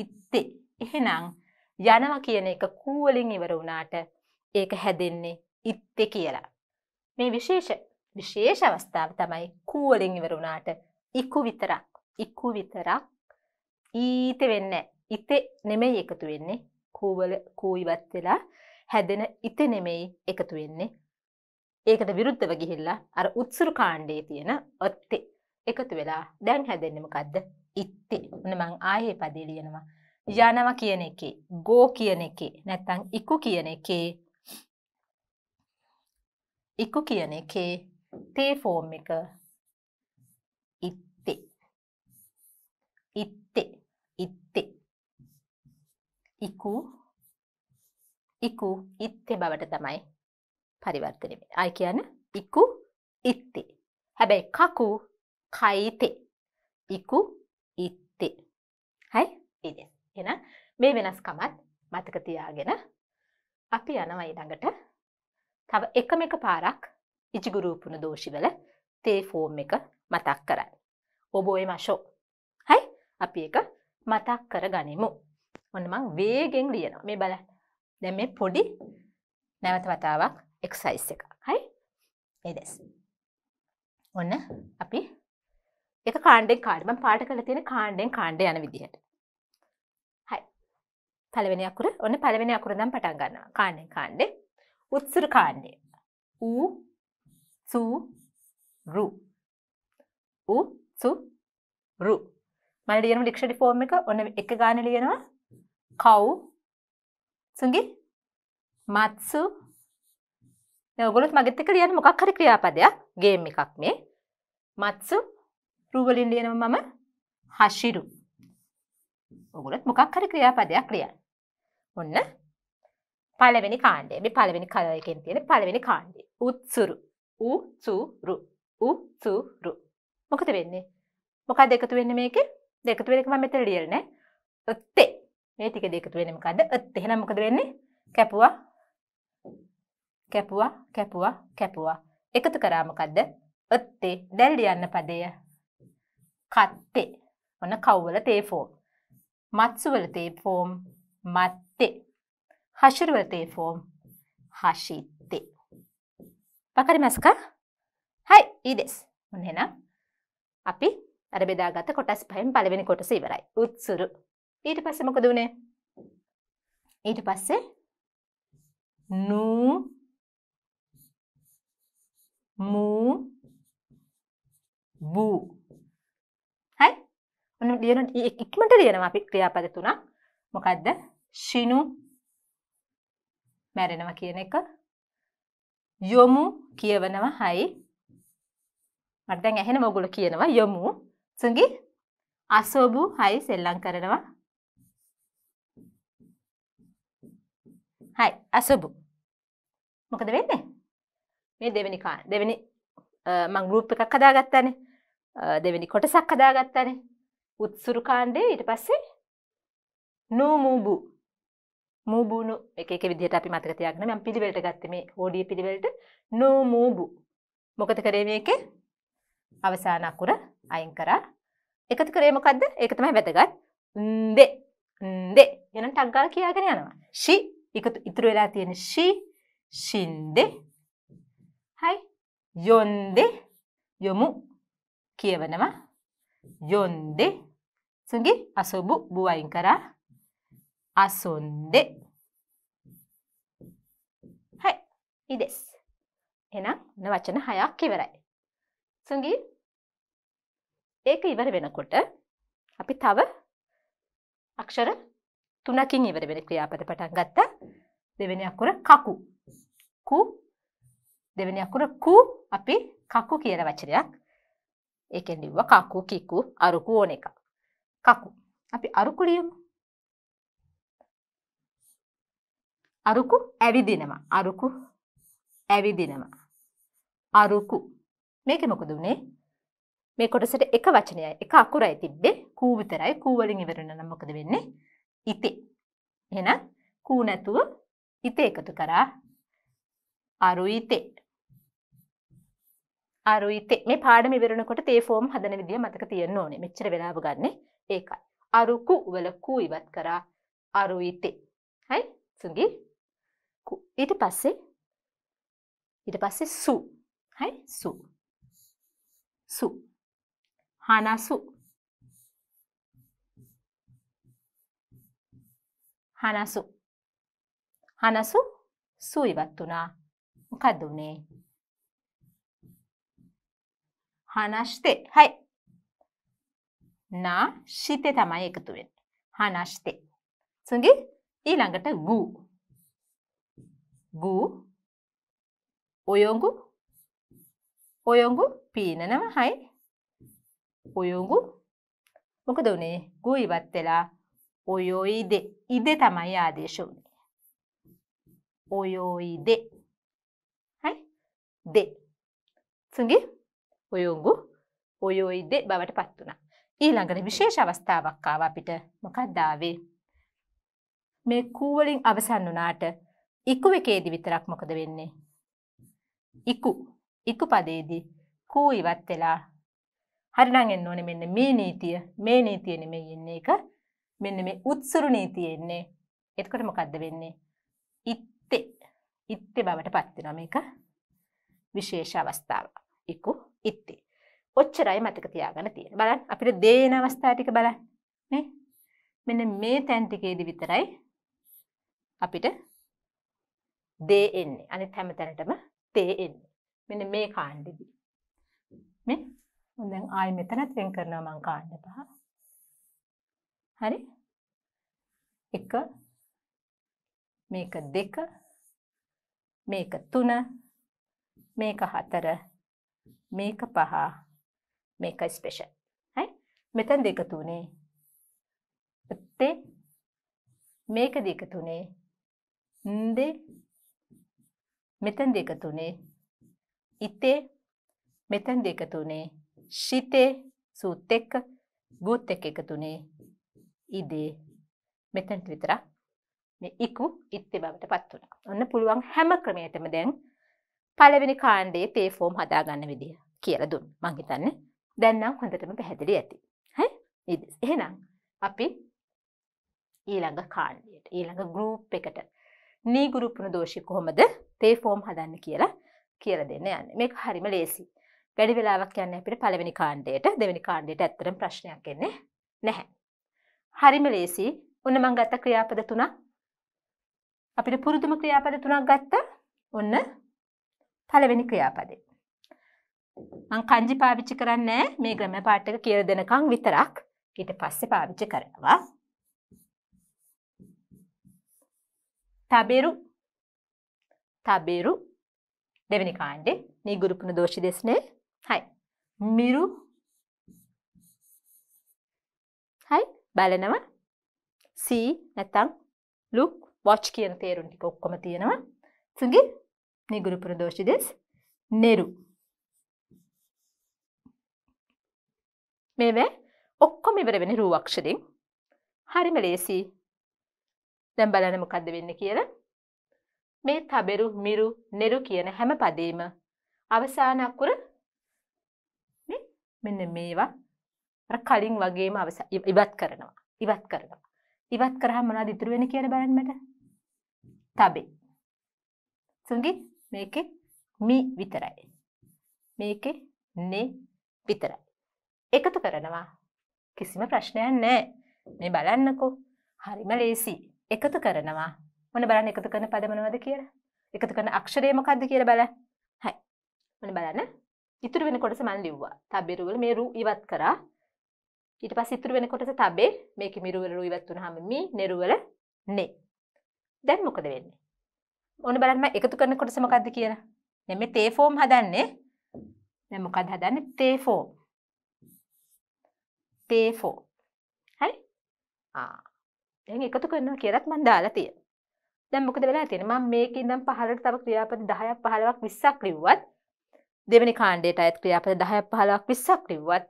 ඉත්තේ. එහෙනම් යනවා කියන එක කූවලින් ඉවර වුණාට ඒක හැදෙන්නේ ඉත්තේ කියලා. මේ විශේෂ විශේෂ අවස්ථාව තමයි කූවලින් ඉවර වුණාට ඉක්කු විතරක් ඉක්කු විතරක් ඊත වෙන්න ඉතේ නෙමෙයි එකතු වෙන්නේ කූවල කූ ඉවත් වෙලා හැදෙන ඉත නෙමෙයි එකතු වෙන්නේ ඒකට විරුද්ධව ගිහිල්ලා අර උත්සුරු කාණ්ඩයේ තියෙන ඔත්තේ එකතු වෙලා දැන් හැදෙන්නේ මොකද්ද ඉත්තේ ඔන්න මං ආයේ පදේ ලියනවා යනවා කියන එකේ go කියන එකේ නැත්නම් ඉක්කු කියන එකේ ඉක්කු කියන එකේ තේ ෆෝම් එක ඉත්තේ ඉත්තේ ඉත්තේ ඉකු ඉකු ඉත්තේ බවට තමයි පරිවර්තනය වෙන්නේ. ආයි කියන්නේ ඉකු ඉත්තේ. හැබැයි කකු කයිතේ. ඉකු ඉත්තේ. හයි? ඉතින් එන මේ වෙනස්කමත් මතක තියාගෙන අපි යනවා ඊළඟට තව එකම එක පාරක් ඉජිගුරූපුණ දෝෂිවල තේ ෆෝම් එක මතක් කරන්න. ඔබෝය මශෝ. හයි අපි එක මතක් කර ගනිමු. ඔන්න මං වේගෙන් ලියනවා මේ බලන්න. දැන් මේ පොඩි නැවත වතාවක් එක්සයිස් එක. හයි? ඒ දැස්. ඔන්න අපි එක කාණ්ඩෙන් කාණ්ඩ මම පාට කරලා තියෙන කාණ්ඩෙන් කාණ්ඩ යන විදිහට. පළවෙනි අකුර ඔන්න පළවෙනි අකුර නම් පටන් ගන්නවා. කාණ්ඩේ කාණ්ඩේ උත්සුරු කාණ්ඩේ. ඌ සු රු. ඌ සු රු. මම ලියන ඩික්ෂනරි ෆෝම් එක ඔන්න එක ගාන ලියනවා. කව් සුංගි මත්සු දැන් ඔයගොල්ලොත් මගෙත් එක්ක ලියන්න මොකක් හරි ක්‍රියාපදයක් ගේම් එකක් මේ. මත්සු රු වලින් ලියනවා මම හෂිරු. ඔගොල්ලොත් මොකක් හරි ක්‍රියාපදයක් ලියන්න. ඔන්න පළවෙනි කාණ්ඩේ මේ පළවෙනි කලර් එකෙන් තියෙන පළවෙනි කාණ්ඩේ උත්සුරු උසුරු උසුරු මොකද වෙන්නේ මොකක්ද එකතු වෙන්නේ මේකේ දෙකතු වෙන එක මම මෙතන ලියලා නැහැ ඔත්තේ මේ ටික දෙකතු වෙන්නේ මොකද්ද ඔත් එහෙනම් මොකද වෙන්නේ කැපුවා කැපුවා කැපුවා කැපුවා එකතු කරා මොකද්ද ඔත්තේ දැල් ලියන්න පදය කත්තේ ඔන්න කව්වල තේ ෆෝම් මත්සු වල තේ form matte. Hashuru will take form hashitte. わかりますかはい、いいです。ඔන්න එහෙනම් අපි අර බෙදාගත්ත කොටස් පහෙන් පළවෙනි කොටස ඉවරයි. උත්සුරු. ඊට පස්සේ මොකද වුනේ? ඊට පස්සේ නු මු බු හයි ඔන්න ලියන ඉක්මනට ලියනවා අපි ක්‍රියාපද තුනක් මොකද්ද ශිනු මැරෙනවා කියන එක යොමු කියවනවා හයි මට දැන් ඇහෙන මොගුල කියනවා යොමු සුඟි අසෝබු හයි සෙල්ලම් කරනවා හයි අසෝබු මොකද වෙන්නේ මේ දෙවෙනි කා දෙවෙනි මං ගෲප් එකක් හදාගත්තානේ දෙවෙනි කොටසක් හදාගත්තානේ උත්සුරු කාණ්ඩේ ඊට පස්සේ නූමුබු මූබුණු එක විදිට අපි මතක තියක්න මෙම පිළිවෙලට ගත්තම හෝඩිය පිළිවෙලට නෝ මූබු මොකද කරේ මේක අවසානක්කුර අයින් කරා එකතු කරේ මොකක්ද ඒක තමයි වැදගත් දෙ දෙ එන ටක්ගල් කියාගෙන යනවා ශි එකතු ඉතුරු වෙලා තියෙන ශි ශින්දෙ හයි යොන්දෙ යොමු කියවනවා යොන්දෙ සුගි අසුබු බුවයින් කරා あそんで。はい、いいです。එහෙනම් වචන හයක් ඉවරයි. සුඟි ඒක ඉවර වෙනකොට අපි තව අක්ෂර තුනකින් ඉවර වෙන ක්‍රියාපද පටන් ගත්තා. දෙවෙනි අකුර කකු. කු දෙවෙනි අකුර කු අපි කකු කියන වචනයක්. ඒකෙන් ලිව්වා කකු කිකු අරුකු ඕන එක. කකු. අපි අරුකු ලියමු. අරුකු ඇවිදිනවා. අරුකු ඇවිදිනවා. අරුකු. මේකේ මොකද උනේ? මේ කොටසට එක වචනයයි එක අකුරයි තිබ්බේ කූ විතරයි කූ වලින් ඉවර වෙනවා මොකද වෙන්නේ? ඉතේ. එහෙනම් කූ නැතුව ඉතේ එකතු කරා අරුයිතේ. අරුයිතේ. මේ පාඩම ඉවර වෙනකොට තේ ෆෝම් හදන විදිය මතක තියෙන්න ඕනේ. මෙච්චර වෙලාව ගන්න ඒකයි. අරුකු වල කූ ඉවත් කරා අරුයිතේ. හයි? සුගී ඊට පස්සේ ඊට පස්සේ සු හයි සු සු හනසු හනසු හනසු සු ඉවත් වුණා මොකක්ද උනේ හනස්තේ හයි නා ශිතේ තමයි එකතු වෙන්නේ හනස්තේ සුඟි ඊළඟට ගූ gu ඔයොඟු ඔයොඟු පීනනම හයි ඔයොඟු මොකද උනේ ගු ඉවත් වෙලා ඔයෝයිද ඉද තමයි ආදේශ උනේ ඔයෝයිද හයි දෙ සුගි ඔයොඟු ඔයෝයිද බවට පත් වුණා ඊළඟට විශේෂ අවස්ථාවක් ආවා අපිට මොකක්ද ආවේ මේ කූවලින් අවසන් වුණාට ඉක්කු එකේදී විතරක් මොකද වෙන්නේ? ඉක්කු ඉක්කු පදයේදී කූ ඉවත් වෙලා හරිනම් එන්න ඕනේ මෙන්න මේ නීතිය මේ නීතිය නෙමෙයි එන්නේ එක මෙන්න මේ උත්සුරු නීතිය එන්නේ එතකොට මොකද්ද වෙන්නේ ඉත්තේ ඉත්තේ බවට පත් වෙනවා මේක විශේෂ අවස්ථාව ඉක්කු ඉත්තේ ඔච්චරයි මතක තියාගන්න තියෙන බලන්න අපිට දේන අවස්ථා ටික බලන්න නේ මෙන්න මේ තැන් ටිකේදී විතරයි අපිට දේ එන්නේ අනිත් හැම තැනටම තේ එන්නේ මෙන්න මේ කාණ්ඩෙදි මේ මම දැන් ආයෙ මෙතනත් වෙන් කරනවා මං කාණ්ඩ පහ හරි එක මේක දෙක මේක තුන මේක හතර මේක පහ මේක ස්පෙෂල් හයි මෙතන දෙක තුනේ එත්තේ මේක දෙක තුනේ න්දේ මෙතෙන් දෙක තුනේ ඉතේ මෙතෙන් දෙක තුනේ ශිතේ සූත් එක්ක ගුත් එක්ක එකතුනේ ඉදේ මෙතෙන්ට විතරක් මේ ඉකු ඉත්තේ බවට පත් වුණා. ඔන්න පුළුවන් හැම ක්‍රමයකටම දැන් පළවෙනි කාණ්ඩයේ තේ ෆෝම් හදාගන්න විදිය කියලා දුන්න. මං හිතන්නේ දැන් නම් හොඳටම පැහැදිලි ඇති. හරි? එහෙනම් අපි ඊළඟ කාණ්ඩයට ඊළඟ ගෲප් එකට නීගුරුප්පුන දෝෂි කොහොමද තේ ෆෝම් හදන්න කියලා කියල දෙන්න යන්න මේ හරිම ලේසි වැඩි වෙලාවක් යන්න අපිට පළවෙනි කාණ්ඩයට දෙවැනි කාණ්ඩයට ඇත්තරම් ප්‍රශ්නයක් එන්නේ නැහැ. හරිම ලේසි ඔන්න මං ගත්ත ක්‍රියාපද තුනක් අපිට පුරුදුම ක්‍රියාපද තුනක් ගත්ත ඔන්න පළවෙනි ක්‍රියාපදේ. මං කංජි පාවිච්චි කරන්නේ මේ ග්‍රම පාටක කියල දෙනකං විතරක් ඊට පස්සේ පාවිච්චි කරනවා තැබෙරු තැබෙරු දෙවැනි කාණ්ඩේ මේ ගුරුපුන දෝෂි දෙස්නේ හයි මිරු හයි බලනව සී නැත්තම් ලුක් වොච් කියන තේරුම් ටික ඔක්කොම තියෙනවා සුගි නිගුරුපුර දෝෂි දෙස් නෙරු මේවැ ඔක්කොම ඉවර වෙන රූ අක්ෂරෙන් හරිම ලේසි දැම් බලන මොකක්ද වෙන්න කියල මේ තබෙරු මිරු නෙරු කියන හැම පදේම අවසානක්කුර මෙන්න මේවා කලින් වගේම අවස ඉවත් කරනවා ඉවත් කරනවා ඉවත් කරහ මනා දිතුරුවෙන කියන බලන්මට තබේ සුගි මේක මි විතරයි මේක නේ විතරයි එකතු කරනවා කිසිම ප්‍රශ්නයක් නෑ මේ බලන්නකෝ හරිම ලේසිී එකතු කරනවා. මොන බලන්න එකතු කරන පද මොනවද කියලා. එකතු කරන අක්ෂරය මොකද්ද කියලා බලන්න. හයි. මොන බලන්න. ඉතුරු වෙන කොටස මම ලිව්වා. තබ්බේ වල මේ රු ඉවත් කරා. ඊට පස්සේ ඉතුරු වෙන කොටස තබේ. මේකේ මිරු වල රු ඉවත් වුනහම මි, නෙරු වල නේ. දැන් මොකද වෙන්නේ? ඕන බලන්න මම එකතු කරන කොටස මොකද්ද කියලා. දැන් මේ තේ ෆෝම් හදන්නේ. දැන් මොකද්ද හදන්නේ? තේ ෆෝම්. තේ ෆෝම්. හරි? ආ දැන් එකතු කරනවා කියලත් මම දාලා තියෙනවා. දැන් මොකද වෙලා තියෙන්නේ? මම මේකේ ඉඳන් පහළට තව ක්‍රියාපද 10ක් 15ක් 20ක් ලිව්වත් දෙවෙනි කාණ්ඩයට අයත් ක්‍රියාපද 10ක් 15ක් 20ක් ලිව්වත්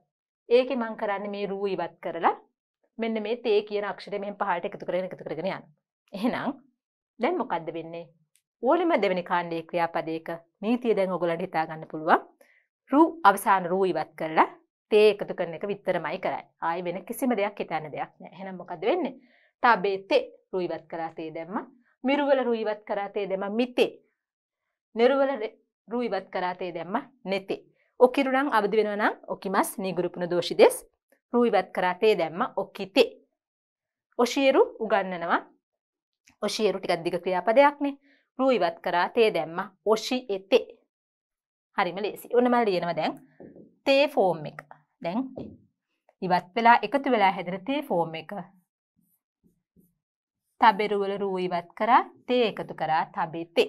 ඒකේ මම කරන්නේ මේ රූ ඉවත් කරලා මෙන්න මේ තේ කියන අක්ෂරය මෙහෙන් පහළට එකතු කරගෙන එකතු කරගෙන යනවා. එහෙනම් දැන් මොකද්ද වෙන්නේ? ඕලෙම දෙවෙනි කාණ්ඩයේ ක්‍රියාපදයක නීතිය දැන් ඔයගොල්ලන්ට හිතා ගන්න පුළුවන්. රූ අවසාන රූ ඉවත් කරලා තේ එකතු කරන එක විතරමයි කරන්නේ. ආයි වෙන කිසිම දෙයක් හිතන්න දෙයක් නැහැ. එහෙනම් මොකද වෙන්නේ? tabete රුයිවත් කරා තේ දැම්මා. මිරුවල රුයිවත් කරා තේ දැම්මා මිතේ. නිරුවල රුයිවත් කරා තේ දැම්මා නෙතේ. ඔකිරුණං අවදි වෙනවා නම් ඔකිමස් නිගුරුපුන දෝෂිදෙස් රුයිවත් කරා තේ දැම්මා ඔකිතේ. ඔෂීරු උගන්නනවා. ඔෂීරු ටිකක් දිග ක්‍රියාපදයක්නේ. රුයිවත් කරා තේ දැම්මා ඔෂි එතේ. හරිම ලේසි. ඔන්න මම ලියනවා දැන් තේ ෆෝම් එක. දැන් ඉවත් වෙලා එකතු වෙලා හැදෙන තේ ෆෝම් එක තබෙරුවල රූ ඉවත් කරා තේ එකතු කරා තබේ තේ.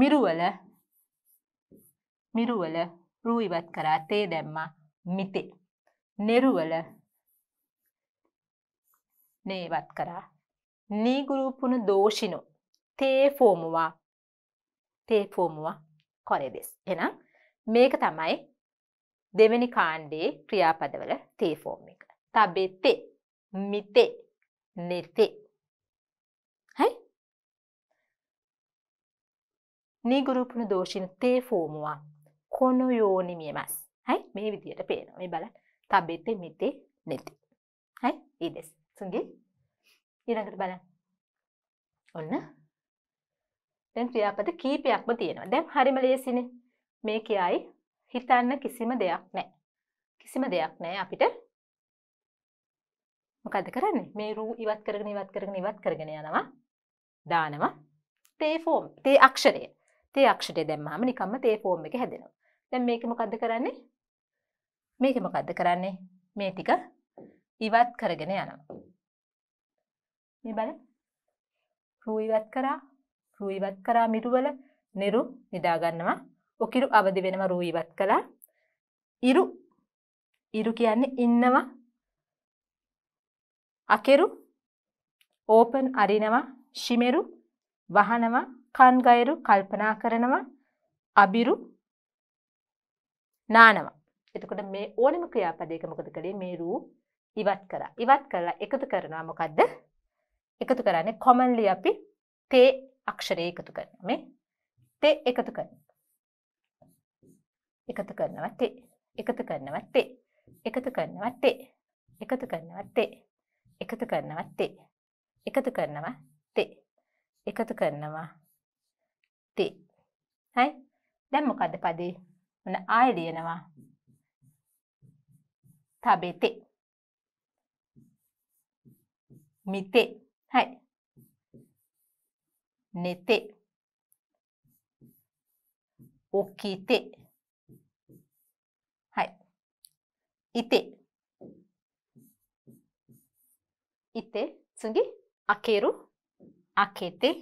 මිරුවල මිරුවල රූ ඉවත් කරා තේ දැම්මා මිතේ. නෙරුවල නේවත් කරා නීගුරුපුුණු දෝෂිනු තේෆෝමුවා තේෆෝමුවා කොරෙදෙස් එනම් මේක තමයි දෙවැනි කාණ්ඩේ ක්‍රියාපදවල තේෆෝම් එක තබෙතේ මිතේ නෙතේ හයි නිගුරුපුුණු දෝෂින තේ ෆෝමුවා කොනු යෝනිමියමස් හැයි මේ විදියට පේන මේ බල තබෙතෙ මෙතේ නැති හැයි ඒදෙස් සුන්ගේ ඉරඟට බල ඔන්න දැන් ක්‍රියාපද කීපයක්ම තියෙනවා දැම් හරිම ලේසින මේ කියයි හිතන්න කිසිම දෙයක් නෑ කිසිම දෙයක් නෑ අපිට මොකද කරන්නේ මේ රූ ඉවත් කරගෙන ඉවත් කරගෙන ඉවත් කරගෙන යනවා දානවා තේ ෆෝම් තේ අක්ෂරය තේ අක්ෂරය දැම්මහම නිකම්ම තේ ෆෝම් එක හැදෙනවා දැන් මේක මොකද්ද කරන්නේ මේක මොකද්ද කරන්නේ මේ ටික ඉවත් කරගෙන යනවා මේ බලන්න රු ඉවත් කරා රු ඉවත් කරා මිරුවල නිරු නිදා ගන්නවා ඔකිරු අවදි වෙනවා රු ඉවත් කළා ඉරු ඉරු කියන්නේ ඉන්නවා අකිරු ඕපන් අරිනවා ශිමෙරු වහනවා කන්ගයරු කල්පනා කරනවා අබිරු නානවා. එතකොට මේ ඕනම ක්‍රියාපදයක මොකද කළේ මේ රූ ඉවත් කරා. ඉවත් කරලා එකතු කරනවා මොකද්ද? එකතු කරන්නේ commonly අපි තේ අක්ෂරය එකතු කරනවා. මේ තේ එකතු කරනවා. එකතු කරනවා තේ. එකතු කරනවා තේ. එකතු කරනවා තේ. එකතු කරනවා තේ. එකතු කරනවා තේ. එකතු කරනවා て එකතු කරනවා. ති. හයි. දැන් මොකද පදේ? මොන ආය ලියනවා. තබෙතෙ. මිතෙ. හයි. නෙතෙ. ඔකිතෙ. හයි. ඉතෙ. ඉතෙ. 次、開ける。開けて、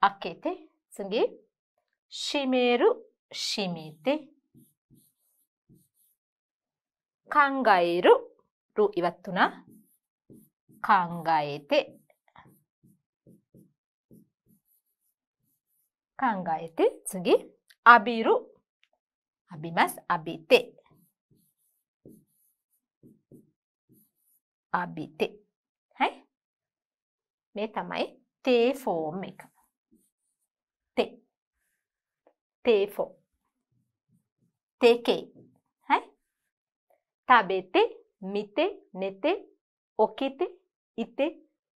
開けて、次、閉める、閉めて、考える、るいわっとな、考えて、考えて、次、浴びる、浴びます、浴びて、浴びて。මේ තමයි තේ ෆෝම් එක. තේ. තේ ෆෝම්. තේකේ. හයි? tabete, mite, nete, okete, ite,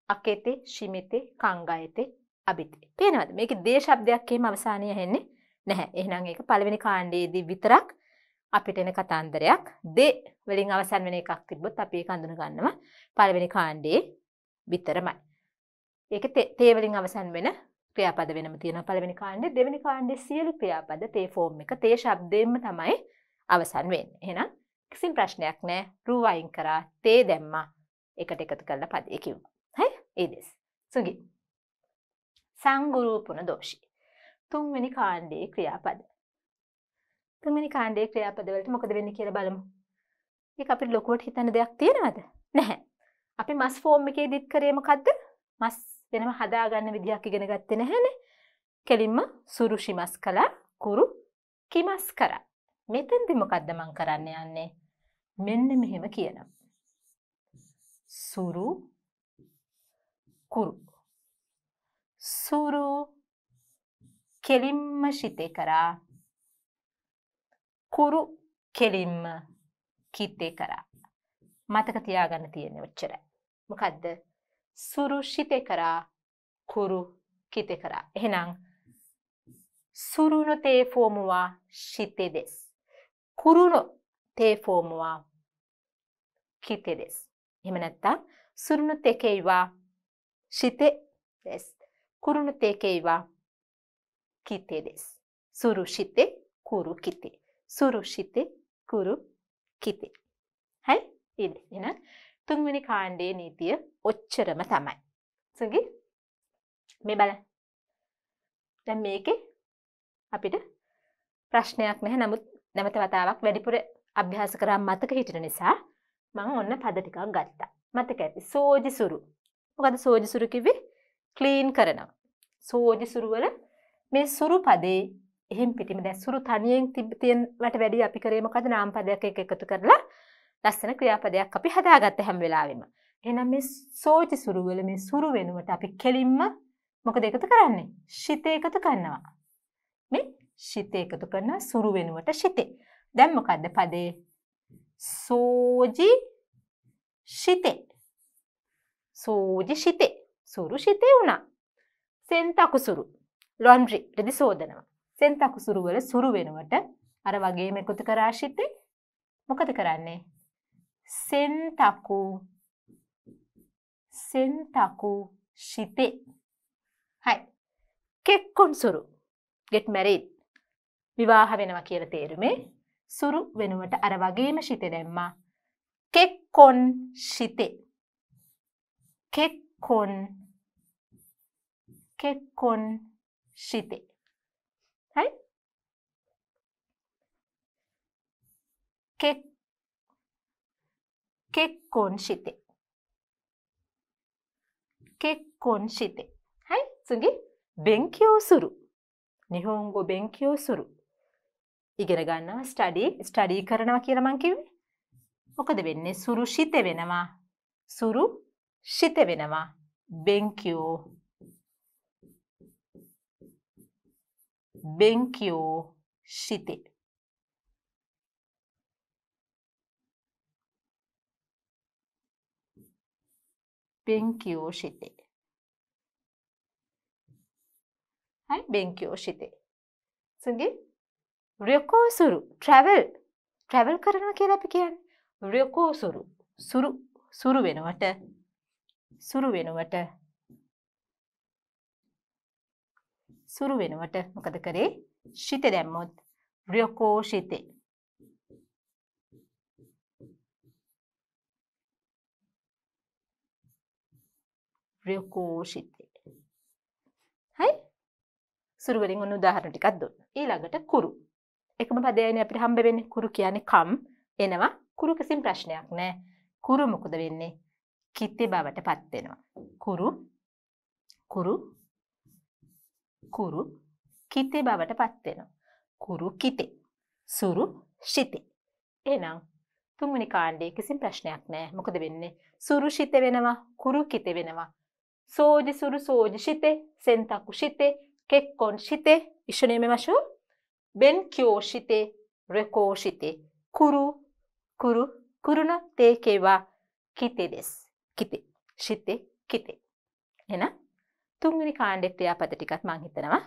akete, shimete, kangaete, abite. පේනවද? මේකේ දේ શબ્දයක් එහෙම අවසානය ඇහෙන්නේ නැහැ. එහෙනම් ඒක පළවෙනි කාණ්ඩයේදී විතරක් අපිට එන කතන්දරයක් දේ වලින් අවසන් වෙන එකක් තිබ්බොත් අපි ඒක අඳුන ගන්නවා පළවෙනි කාණ්ඩයේ විතරමයි. ඒක තේවලින් අවසන් වෙන ක්‍රියාපද වෙනම තියෙන පළවෙනි කාණ්ඩ දෙවැනි කාණ්ඩෙ සියලු ක්‍රියාපද තේ ෆෝම් එක තේ ශබ්දයෙන්ම තමයි අවසන් වෙන්නේ. එහෙනම් කිසිම ප්‍රශ්නයක් නෑ. රූ වයින් කරා තේ දැම්මා. එකට එකතු කරලා පදේ කිව්වා. හරි? ඒ දෙස්. සුගි. සංගුරුපුන දෝෂී. තුන්වෙනි කාණ්ඩයේ ක්‍රියාපද. තුන්වෙනි කාණ්ඩයේ ක්‍රියාපද වලට මොකද වෙන්නේ කියලා බලමු. ඒක අපිට ලොකුවට හිතන්න දෙයක් තියෙනවද? නැහැ. අපි මස් ෆෝම් එකේදීත් කරේ මොකද්ද? මස් වෙනම හදාගන්න විදිහක් ඉගෙන ගත්තෙ නැහැන කෙලින්ම සුරුෂි මස් කලා කුරු කිමස් කර මෙතැන්දි මොකක්ද මං කරන්න යන්නේ මෙන්න මෙහෙම කියනම් සුරු කුරු සුරු කෙලින්ම ශිතේ කරා කුරු කෙලින්ම කිත්තේ කරා මතක තියාගන්න තියෙන ඔච්චරයි මොකක්ද するしてから来る来てから。えなん。するの定フォームはしてです。来るの定フォームは来てです。今なったするの定型はしてです。来るの定型は来てです。するして、来る、来て。するして、来る、来て。はいいいですね。තුන්වෙනි කාණ්ඩයේ නීතිය ඔච්චරම තමයි. සුගි මේ බල දැන් මේකේ අපිට ප්‍රශ්නයක් නැහැ නමුත් නැවත වතාවක් වැඩිපුර අභ්‍යාස කරා මතක හිටින නිසා මම ඔන්න පද ටිකක් ගත්තා. මතක ඇති සෝජිසුරු. මොකද සෝජිසුරු කිව්වේ ක්ලීන් කරනවා. සෝජිසුරු වල මේ සුරු පදේ එහෙම් පිටිම දැන් සුරු තනියෙන් තියෙනවට වැඩිය අපි කරේ මොකද නාම පදයක් එක්ක එකතු කරලා ලස්සන ක්‍රියාපදයක් අපි හදාගත්ත හැම් වෙලාවෙම. එනම් මේ සෝචි සුරුවල මේ සුරු වෙනුවට අපි කෙලින්ම මොකද එකතු කරන්නේ ශිතය එකතු කරන්නවා. මේ ශිතය එකතු කරන සුරු වෙනුවට ශිතේ. දැම්මකක්ද පදේ සෝජි ශිතේ. සෝජි ශිතේ සුරු ශිතය වුණා. සෙන්තකුසුරු ලොන්ඩ්‍රි රෙදි සෝදනවා. සෙන්තකුසුරුවල සුරු වෙනුවට අර වගේම එකතු කරාශිතේ මොකද කරන්නේ 센타쿠 센타쿠 shite はい結婚する get married විවාහ වෙනවා කියලා තේරුමේ සුරු වෙනුවට අර වගේම shite දැම්මා කෙක්කොන් shite කෙක්කොන් කෙක්කොන් shite はい結 객관시대 객관시대 はい次勉強する日本語勉強するඉගෙන ගන්නවා ස්ටඩි ස්ටඩී කරනවා කියලා මං කිව්වේ මොකද වෙන්නේ සුරුෂිත වෙනවා සුරු ශිත වෙනවා බෙන්කියෝ බෙන්කියෝ ශිතේ බෙන්කියෝෂිතේ. හරි බෙන්කියෝෂිතේ. සුන්දි රියකෝසුරු travel travel කරනවා කියලා අපි කියන්නේ රියකෝසුරු සුරු සුරු වෙනවට සුරු වෙනවට සුරු වෙනවට මොකද කරේ ශිත දැම්මොත් රියකෝෂිතේ ප්‍රයෝකෝෂිතේ. හයි? සුරු වලින් ඔන්න උදාහරණ ටිකක් දුන්න. ඊළඟට කුරු. එකම පදයනේ අපිට හම්බ වෙන්නේ කුරු කියන්නේ කම් එනවා. කුරු කිසිම ප්‍රශ්නයක් නෑ. කුරු මොකද වෙන්නේ? කිති බවටපත් වෙනවා. කුරු කුරු කුරු කිතේ බවටපත් වෙනවා. කුරු කිතේ. සුරු ශිතේ. එහෙනම් තුන්වෙනි කාණ්ඩයේ කිසිම ප්‍රශ්නයක් නෑ. මොකද වෙන්නේ? සුරුෂිත වෙනවා, කුරුකිත වෙනවා. සෝජිසුරු සෝජිෂිතේ සෙන්තකුෂිතේ කෙක්කොන්ෂිතේ ඉෂනේමමශු බෙන්කියෝෂිතේ රෙකෝෂිතේ කුරු කුරු කුරුණ තේකේවා කිතේ දෙස් කිතේ ශිතේ කිතේ එන තුන්වෙනි කාණ්ඩෙ ක්‍රියාපද ටිකත් මං හිතනවා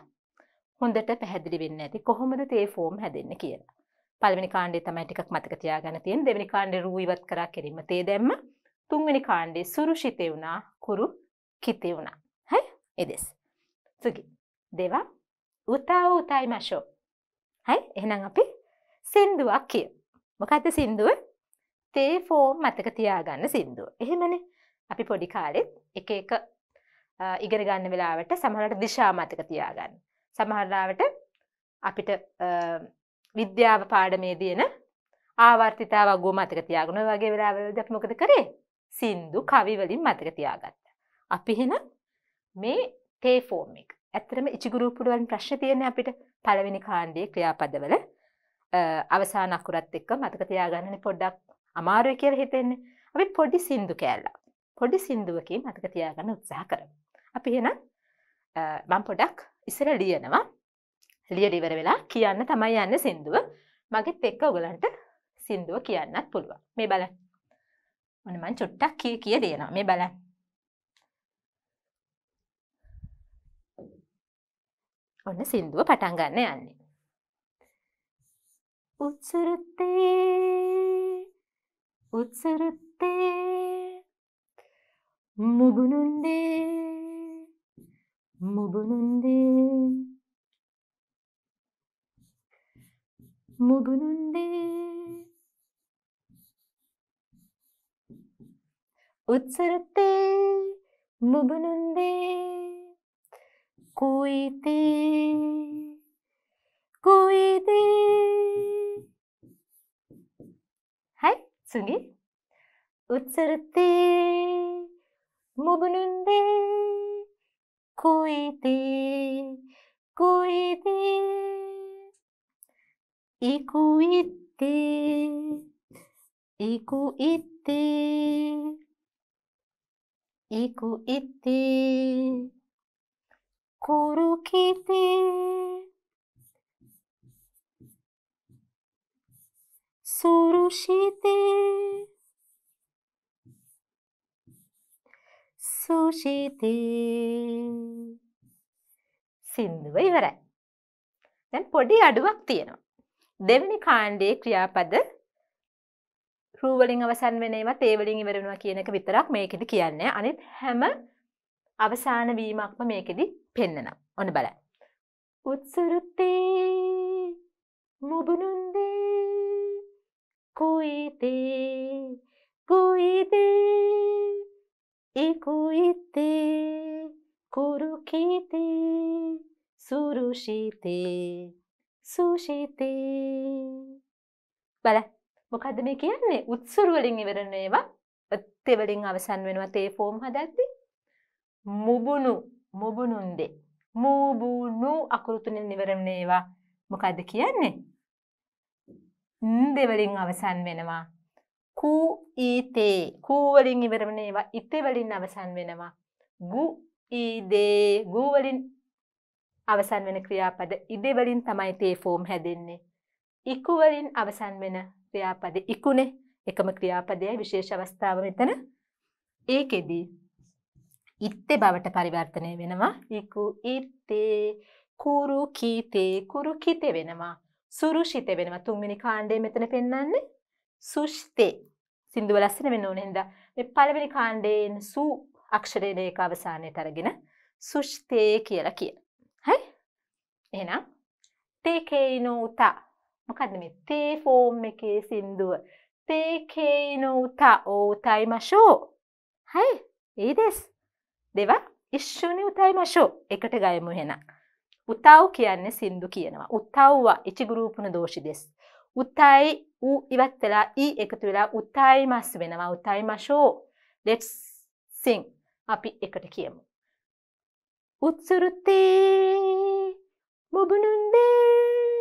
හොඳට පැහැදිලි වෙන්න ඇති කොහොමද තේ ෆෝම් හැදෙන්න කියලා. පළවෙනි කාණ්ඩේ තමයි ටිකක් මතක තියාගන්න තියෙන. දෙවෙනි කාණ්ඩේ රූ ඉවත් කරා කෙලින්ම තේ දැම්ම. තුන්වෙනි කාණ්ඩේ සුරුෂිතේ වුණා කුරු きうな。はい、いいです。次。では、歌を歌いましょう。はい、えなんあぴ。සින්දුව කිය. මොකක්ද සින්දුව? තේ ෆෝම් මතක තියාගන්න සින්දුව. එහෙමනේ. අපි පොඩි කාලෙත් එක එක ඉගෙන ගන්න වෙලාවට සමහරට දිශා මතක තියාගන්න. සමහරවට අපිට විද්‍යාව පාඩමේ දෙන ආවර්තිතා වගෝ මතක තියාගන්න. ඔය වගේ වෙලාවලදී අපි මොකද කරේ? සින්දු කවි වලින් මතක තියාගත්තා. අපි හෙන මේ තේෆෝමික් ඇත්තරම ඉචිගුරුපුඩුවන් ප්‍රශ්න තියන අපිට පළවෙනි කාණ්ඩිය ක්‍රියාපදවල අවසා නකුරත් එක්ක මතක තියාගන්නන පොඩ්ඩක් අමාරුව කියර හිතෙන්නේ අපි පොඩි සින්දු කෑල්ලා පොඩි සින්දුවකින් මතක තියාගන්න උත්සාහ කරම අපි හෙන මං පොඩක් ඉසර ලියනවා ලියඩිවර වෙලා කියන්න තමයි යන්න සින්දුව මගෙත් එක්ක ඔගලන්ට සින්දුව කියන්නත් පුළුවන් මේ බල ඔන්න මං චොට්ටක් කිය කිය දේනවා මේ බලන්න ඔන්න සින්දුව පටන් ගන්න යන්නේ. උත්සුරුත්තේ උත්සුරුත්තේ මුගුණුන්දේ මුගුණුන්දේ මුගුණුන්දේ උත්සුරුත්තේ මුගුණුන්දේ こえて、こえて。はい、次。映るて、もぶぬんで、こえて、こえて。いこいて、いこいて、いこいて。කුරුකිතේ සුරුෂිතේ සුෂිතේ සින්දුව ඉවරයි. දැන් පොඩි අඩුවක් තියෙනවා. දෙවෙනි කාණ්ඩයේ ක්‍රියාපද රූවලින් අවසන් වෙන ඒවත් ඒ වලින් ඉවර වෙනවා කියන එක විතරක් මේකෙදි කියන්නේ. අනිත් හැම අවසාන වීමක්ම මේකෙදි පෙන්න්නනම් ඔන්න බලයි. උත්සුරුත්තේ මුබුණුන්දේ කුයිතේ කුයිදේ ඉකුයිත්තේ කුරුකීතේ සුරුෂීතේ සුෂීතේ බල මොකද මේ කියන්නේ උත්සුරුවලින් ඉවරණේවා ඇත්තෙවලින් අවසන් වෙනවා තේ ෆෝම් හදැත්ති මුබුණු මොබුනුන්දේ මූබූනු අකුරු තුනෙන් ඉවරන ඒවා මොකද්ද කියන්නේ න්දේ වලින් අවසන් වෙනවා කූ ඊතේ කූ වලින් ඉවර වෙන ඒවා ඉතේ වලින් අවසන් වෙනවා ගු ඊදේ ගු වලින් අවසන් වෙන ක්‍රියාපද ඉදේ වලින් තමයි තේ ෆෝම් හැදෙන්නේ ඉකු වලින් අවසන් වෙන ක්‍රියාපද ඉකුනේ එකම ක්‍රියාපදයයි විශේෂ අවස්ථාව මෙතන ඒකෙදී ඉත්තේ බවට පරිවර්තනය වෙනවා ඉකු ඉත්තේ කුරු කීතේ කුරු කිතේ වෙනවා සුරුෂිත වෙනවා තුන්වෙනි කාණ්ඩය මෙතන පෙන්වන්නේ සුෂ්තේ සින්දුව ලස්සන වෙන්න ඕන හින්දා මේ පළවෙනි කාණ්ඩයෙන් සු අක්ෂරයේ ඒක අවසානයට අරගෙන සුෂ්තේ කියලා කියන. හරි? එහෙනම් තේකේනෝ උතා මොකද්ද මේ තේ ෆෝම් එකේ සින්දුව තේකේනෝ උතා ඕතයි මෂෝ. හරි? ඒ දෙස් දෙවක් ඉශ්ෂුනි උතයි මශෝ එකට ගයමු හෙන. උතාව් කියන්නේ සින්දු කියනවා. උත්තව්වා ඉචිගුරූපුණ දෝෂි දෙෙස්. උත්තයි වූ ඉවත් වෙලා ඊ එකතු වෙලා උත්තයි මස් වෙනවා උතයි මශෝ ලෙට්ස් සිං අපි එකට කියමු. උත්සුරුත්තේ මුබුණුන්දේ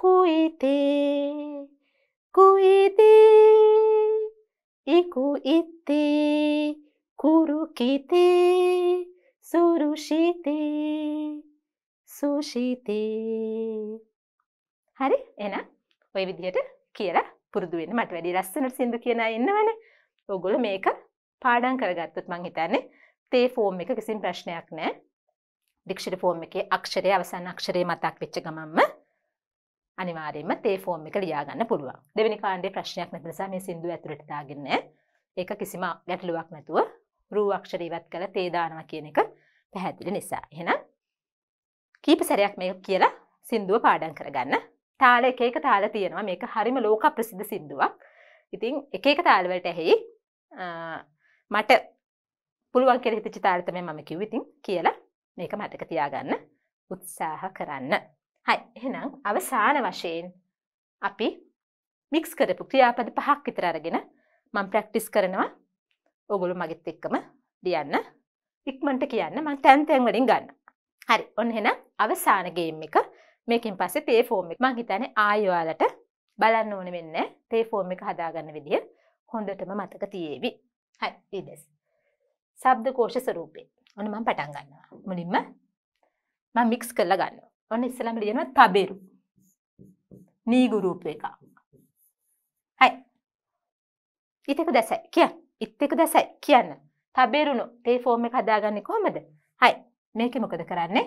කුයිතේ කුයිතේ ඉකු ඉත්තේ कुरुकीते සුරුෂීතේ සූෂීතේ හරි එන ඔය විදිහට කියලා පුරදුුවෙන් මට වැඩි ලස්සනට සිදු කියන ඉන්නවන ඔගොල මේක පාඩන් කරගත්තුත් මං හිතන්නේ තේ ෆෝම් එක කිසින් ප්‍රශ්නයක් නෑ ඩික්ෂට ෆෝම් එක අක්ෂරය අවසන් අක්ෂරය මතක් වෙච්ච ගමම්ම අනිවාරෙන්ම තේ ෆෝම් එක ලියාගන්න පුළුවන් දෙවනි කාණ්ඩේ ප්‍රශ්නයක් නැතිසා මේ සිින්දු ඇතුරටතාගන්න ඒක කිසිම ගැටලුවක් නැතුව රූ අක්ෂර ඉවත් කළා තේ දානවා කියන එක පැහැදිලි නිසා. එහෙනම් කීප සැරයක් මේක කියලා සින්දුව පාඩම් කරගන්න. තාල එක එක තාල තියෙනවා. මේක හරිම ලෝක ප්‍රසිද්ධ සින්දුවක්. ඉතින් එක එක තාල වලට ඇහි මට පුළුවන් කියලා හිතච්ච තාල තමයි මම කිව්වේ. ඉතින් කියලා මේක මතක තියාගන්න උත්සාහ කරන්න. හයි එහෙනම් අවසාන වශයෙන් අපි මික්ස් කරපු ක්‍රියාපද පහක් විතර අරගෙන මම ප්‍රැක්ටිස් කරනවා ඔගොලු මගෙත් එක්කම ලියන්න ඉක්මට කියන්න මං තැන්තැන් වලින් ගන්න හරි ඔන්න හෙන අවසාන ගේම් එක මේකින් පස්සේ තේ ෆෝම් එක මං හිතන ආයවාලට බලන්න ඕන වෙන්න තේ ෆෝම් එක හදාගන්න විදිහ හොඳටම මතක තියේවි හරි දෙස් සබ්ද කෝෂ ස්වරූපේ ඔන්න මං පටන් ගන්නවා මුලින්ම මං මික්ස් කරලා ගන්න ඔන්න ඉස්සලම ලියනවා තබෙරු නීගුරූප එක හයි ඉතක දැසයි කිය ඉත්තෙකු දැසයි කියන්න. තබෙරුණු ටේෆෝර්ම එක හදාගන්නේ කොහොමද? හයි. මේක මොකද කරන්නේ?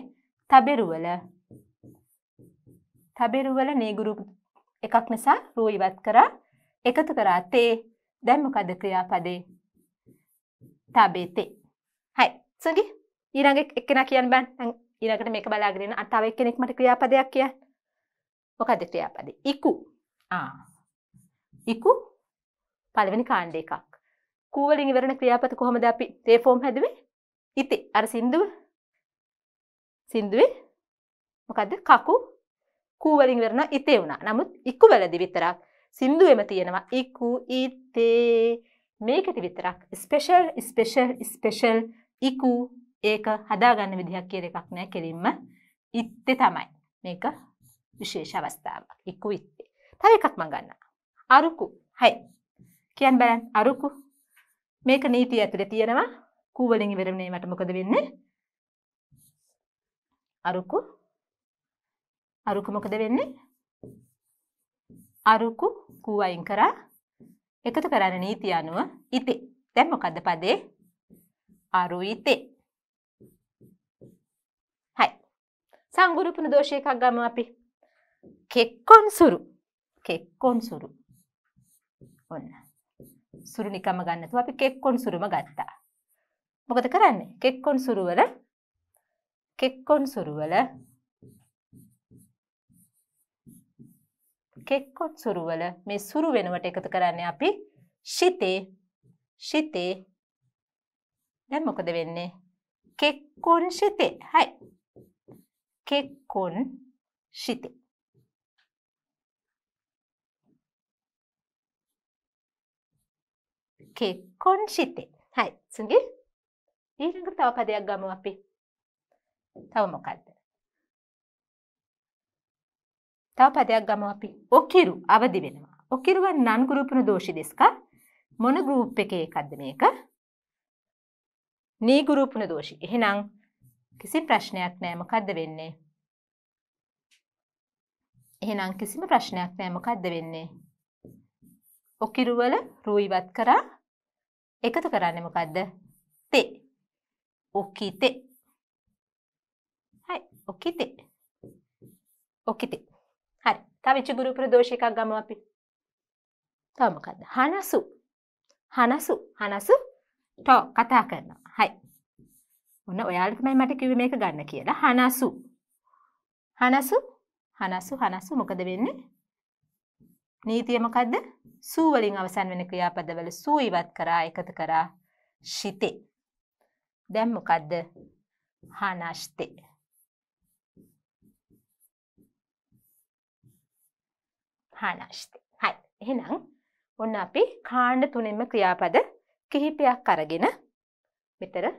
තබෙරුවල තබෙරුවල නේගුරු එකක් නිසා රෝ ඉවත් කරා එකතු කරා තේ දැන් මොකද ක්‍රියාපදේ? තබෙතේ. හයි. සුගි ඊළඟ එක්කෙනා කියන්න බෑ. ඊළඟට මේක බලාගෙන ඉන්න අතව එක්කෙනෙක් මට ක්‍රියාපදයක් කියන්න. මොකද ක්‍රියාපදේ? ඉකු. ආ. ඉකු පළවෙනි කාණ්ඩ එකක්. කූවලින් ඉවරණ ක්‍රියාපත කොහොමද අපි තේ ෆෝම් හැදුවේ ඉති අර සින්දුව සින්දුවේ මොකද්ද කකු කූවලින් ඉවරන ඉතේ වුණා නමුත් ඉක්කු වලදි විතරක් සින්දුවෙම තියෙනවා ඉක්කු ඉතේ මේකෙදි විතරක් ස්පෙෂල් ස්පෙෂල් ස්පෙෂල් ඉකු ඒක හදාගන්න විදිහක් කියන එකක් නෑ කෙලින්ම ඉත්තේ තමයි මේක විශේෂ අවස්ථාවක් ඉක්කු ඉත්තේ තව එකක් මං ගන්නවා අරුකු හයි කියන් බලන්න අරුකු මේක නීතිය ඇතුලේ තියෙනවා q වලින් ඉවර වෙනේමට මොකද වෙන්නේ? අරුකු අරුකු මොකද වෙන්නේ? අරුකු q අයින් කරා එකතු කරන්නේ නීතිය අනුව ඉතේ. දැන් මොකද්ද පදේ? අරු ඉතේ. හයි. සංගුරුපුන දෝෂයකක් ගමු අපි. කෙක්කොන්සුරු. කෙක්කොන්සුරු. ඔන්න. සුරු නිකම ගන්නතු අපි කෙක්කොන් සුරුම ගත්තා. මොකද කරන්නේ කෙක්කොන් සුරුවල කෙක්කොන් සුරුවල කෙක්කොන් සුරුවල මේ සුරු වෙනුවට එකතු කරන්නේ අපි ශිතේ ශිතේ දැන් මොකද වෙන්නේ කෙක්කොන් ශිතේ හයි කෙක්කොන් ශිතේ කෙකොන් ශිතේ හයි සුගේ ඊළඟ තව පදයක් ගමු අපි තව මොකක්ද තව පදයක් ගමු අපි ඔකිරු අවදි වෙනවා ඔකිරුව නන් ගුරුපුන දෝෂි දෙස්ක මොන ගරුප් එක එකක්ද මේක නී ගුරුපුන දෝෂි එහෙනම් කිසි ප්‍රශ්නයක් නෑ මොකද්ද වෙන්නේ එහෙනම් කිසිම ප්‍රශ්නයක් නෑ මොකද්ද වෙන්නේ ඔකිරුවල රූයිවත් කරා එකතු කරන්නේ මොකද්ද? තේ. ඔකිතේ. හයි ඔකිතේ. ඔකිතේ. හරි. තව චිගුරු ප්‍රදෝෂ එකක් ගමු අපි. තව මොකද්ද? හනසු. හනසු. හනසු. ටෝ කතා කරනවා. හයි. ඔන්න ඔයාලට තමයි මට කිව්වේ මේක ගන්න කියලා. හනසු. හනසු. හනසු හනසු මොකද වෙන්නේ? නීතිය මොකද්ද? සූ වලින් අවසන් වෙන ක්‍රියාපදවල සූ ඉවත් කරා එකතු කරා ශිතේ. දැන් මොකද්ද? හනස්තේ. හනස්තේ. හරි. එහෙනම් ඔන්න අපි කාණ්ඩ තුනෙන්ම ක්‍රියාපද කිහිපයක් අරගෙන මෙතර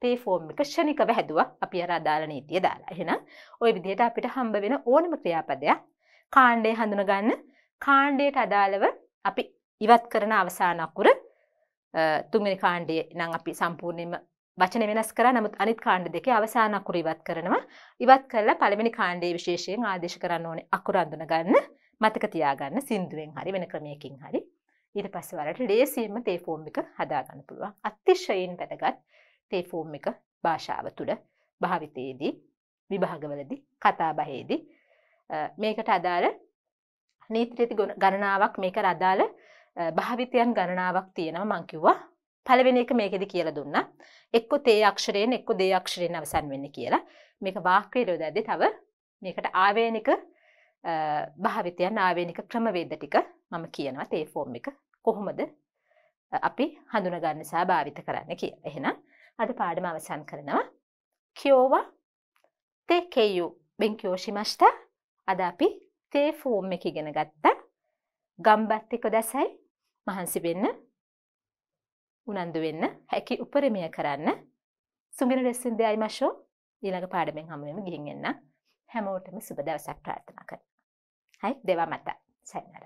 තේ ෆෝම් එක ෂණිකව හැදුවා අපි අර අදාළ නීතිය දාලා. එහෙනම් ওই විදිහට අපිට හම්බ වෙන ඕනම ක්‍රියාපදයක් කාණ්ඩය හඳුනගන්න කාණ්ඩයට අදාළව අපි ඉවත් කරන අවසාන අකුර තුන්වෙනි කාණ්ඩය නම් අපි සම්පූර්ණයෙන්ම වචන වෙනස් කරා නමුත් අනිත් කාණ්ඩ දෙකේ අවසාන අකුර ඉවත් කරනවා. ඉවත් කරලා පළවෙනි කාණ්ඩයේ විශේෂයෙන් ආදේශ කරන්න ඕනේ අකුර අඳුන ගන්න, මතක තියාගන්න සින්දුවෙන් හරි වෙන ක්‍රමයකින් හරි. ඊට පස්සේ වලට ලේසියෙන්ම තේ ෆෝම් එක හදා ගන්න පුළුවන්. අතිශයින් වැදගත් තේ ෆෝම් එක භාෂාව තුළ භාවිතයේදී විභාගවලදී කතා බහේදී මේකට අදාළ නීති රීති ගණනාවක් මේකට අදාළ භාවිතයන් ගණනාවක් තියෙනවා මං කිව්වා. පළවෙනි එක මේකෙදි කියලා දුන්නා. එක්ක තේ අක්ෂරයෙන් එක්ක දේ අක්ෂරයෙන් අවසන් වෙන්නේ කියලා. මේක වාක්‍ය විරෝධයදී තව මේකට ආවේනික භාවිතයන් ආවේනික ක්‍රමවේද ටික මම කියනවා තේ ෆෝම් එක කොහොමද අපි හඳුනගන්න සහ භාවිත කරන්න කියලා. එහෙනම් අද පාඩම අවසන් කරනවා. කියෝවා තේ කෙයු බෙන්කියෝෂිමස්ට අද අපි තේ ෆෝම් එක ඉගෙන ගත්තා ගම්බත් එක දැසයි මහන්සි වෙන්න උනන්දු වෙන්න හැකි උපරිමය කරන්න සුගෙන රෙස්සින් දෙයයි මශෝ ඊළඟ පාඩමෙන් හමුවම ගිහින් එන්න හැමෝටම සුබ දවසක් ප්‍රාර්ථනා කරනවා හයි දෙවා මත සැනර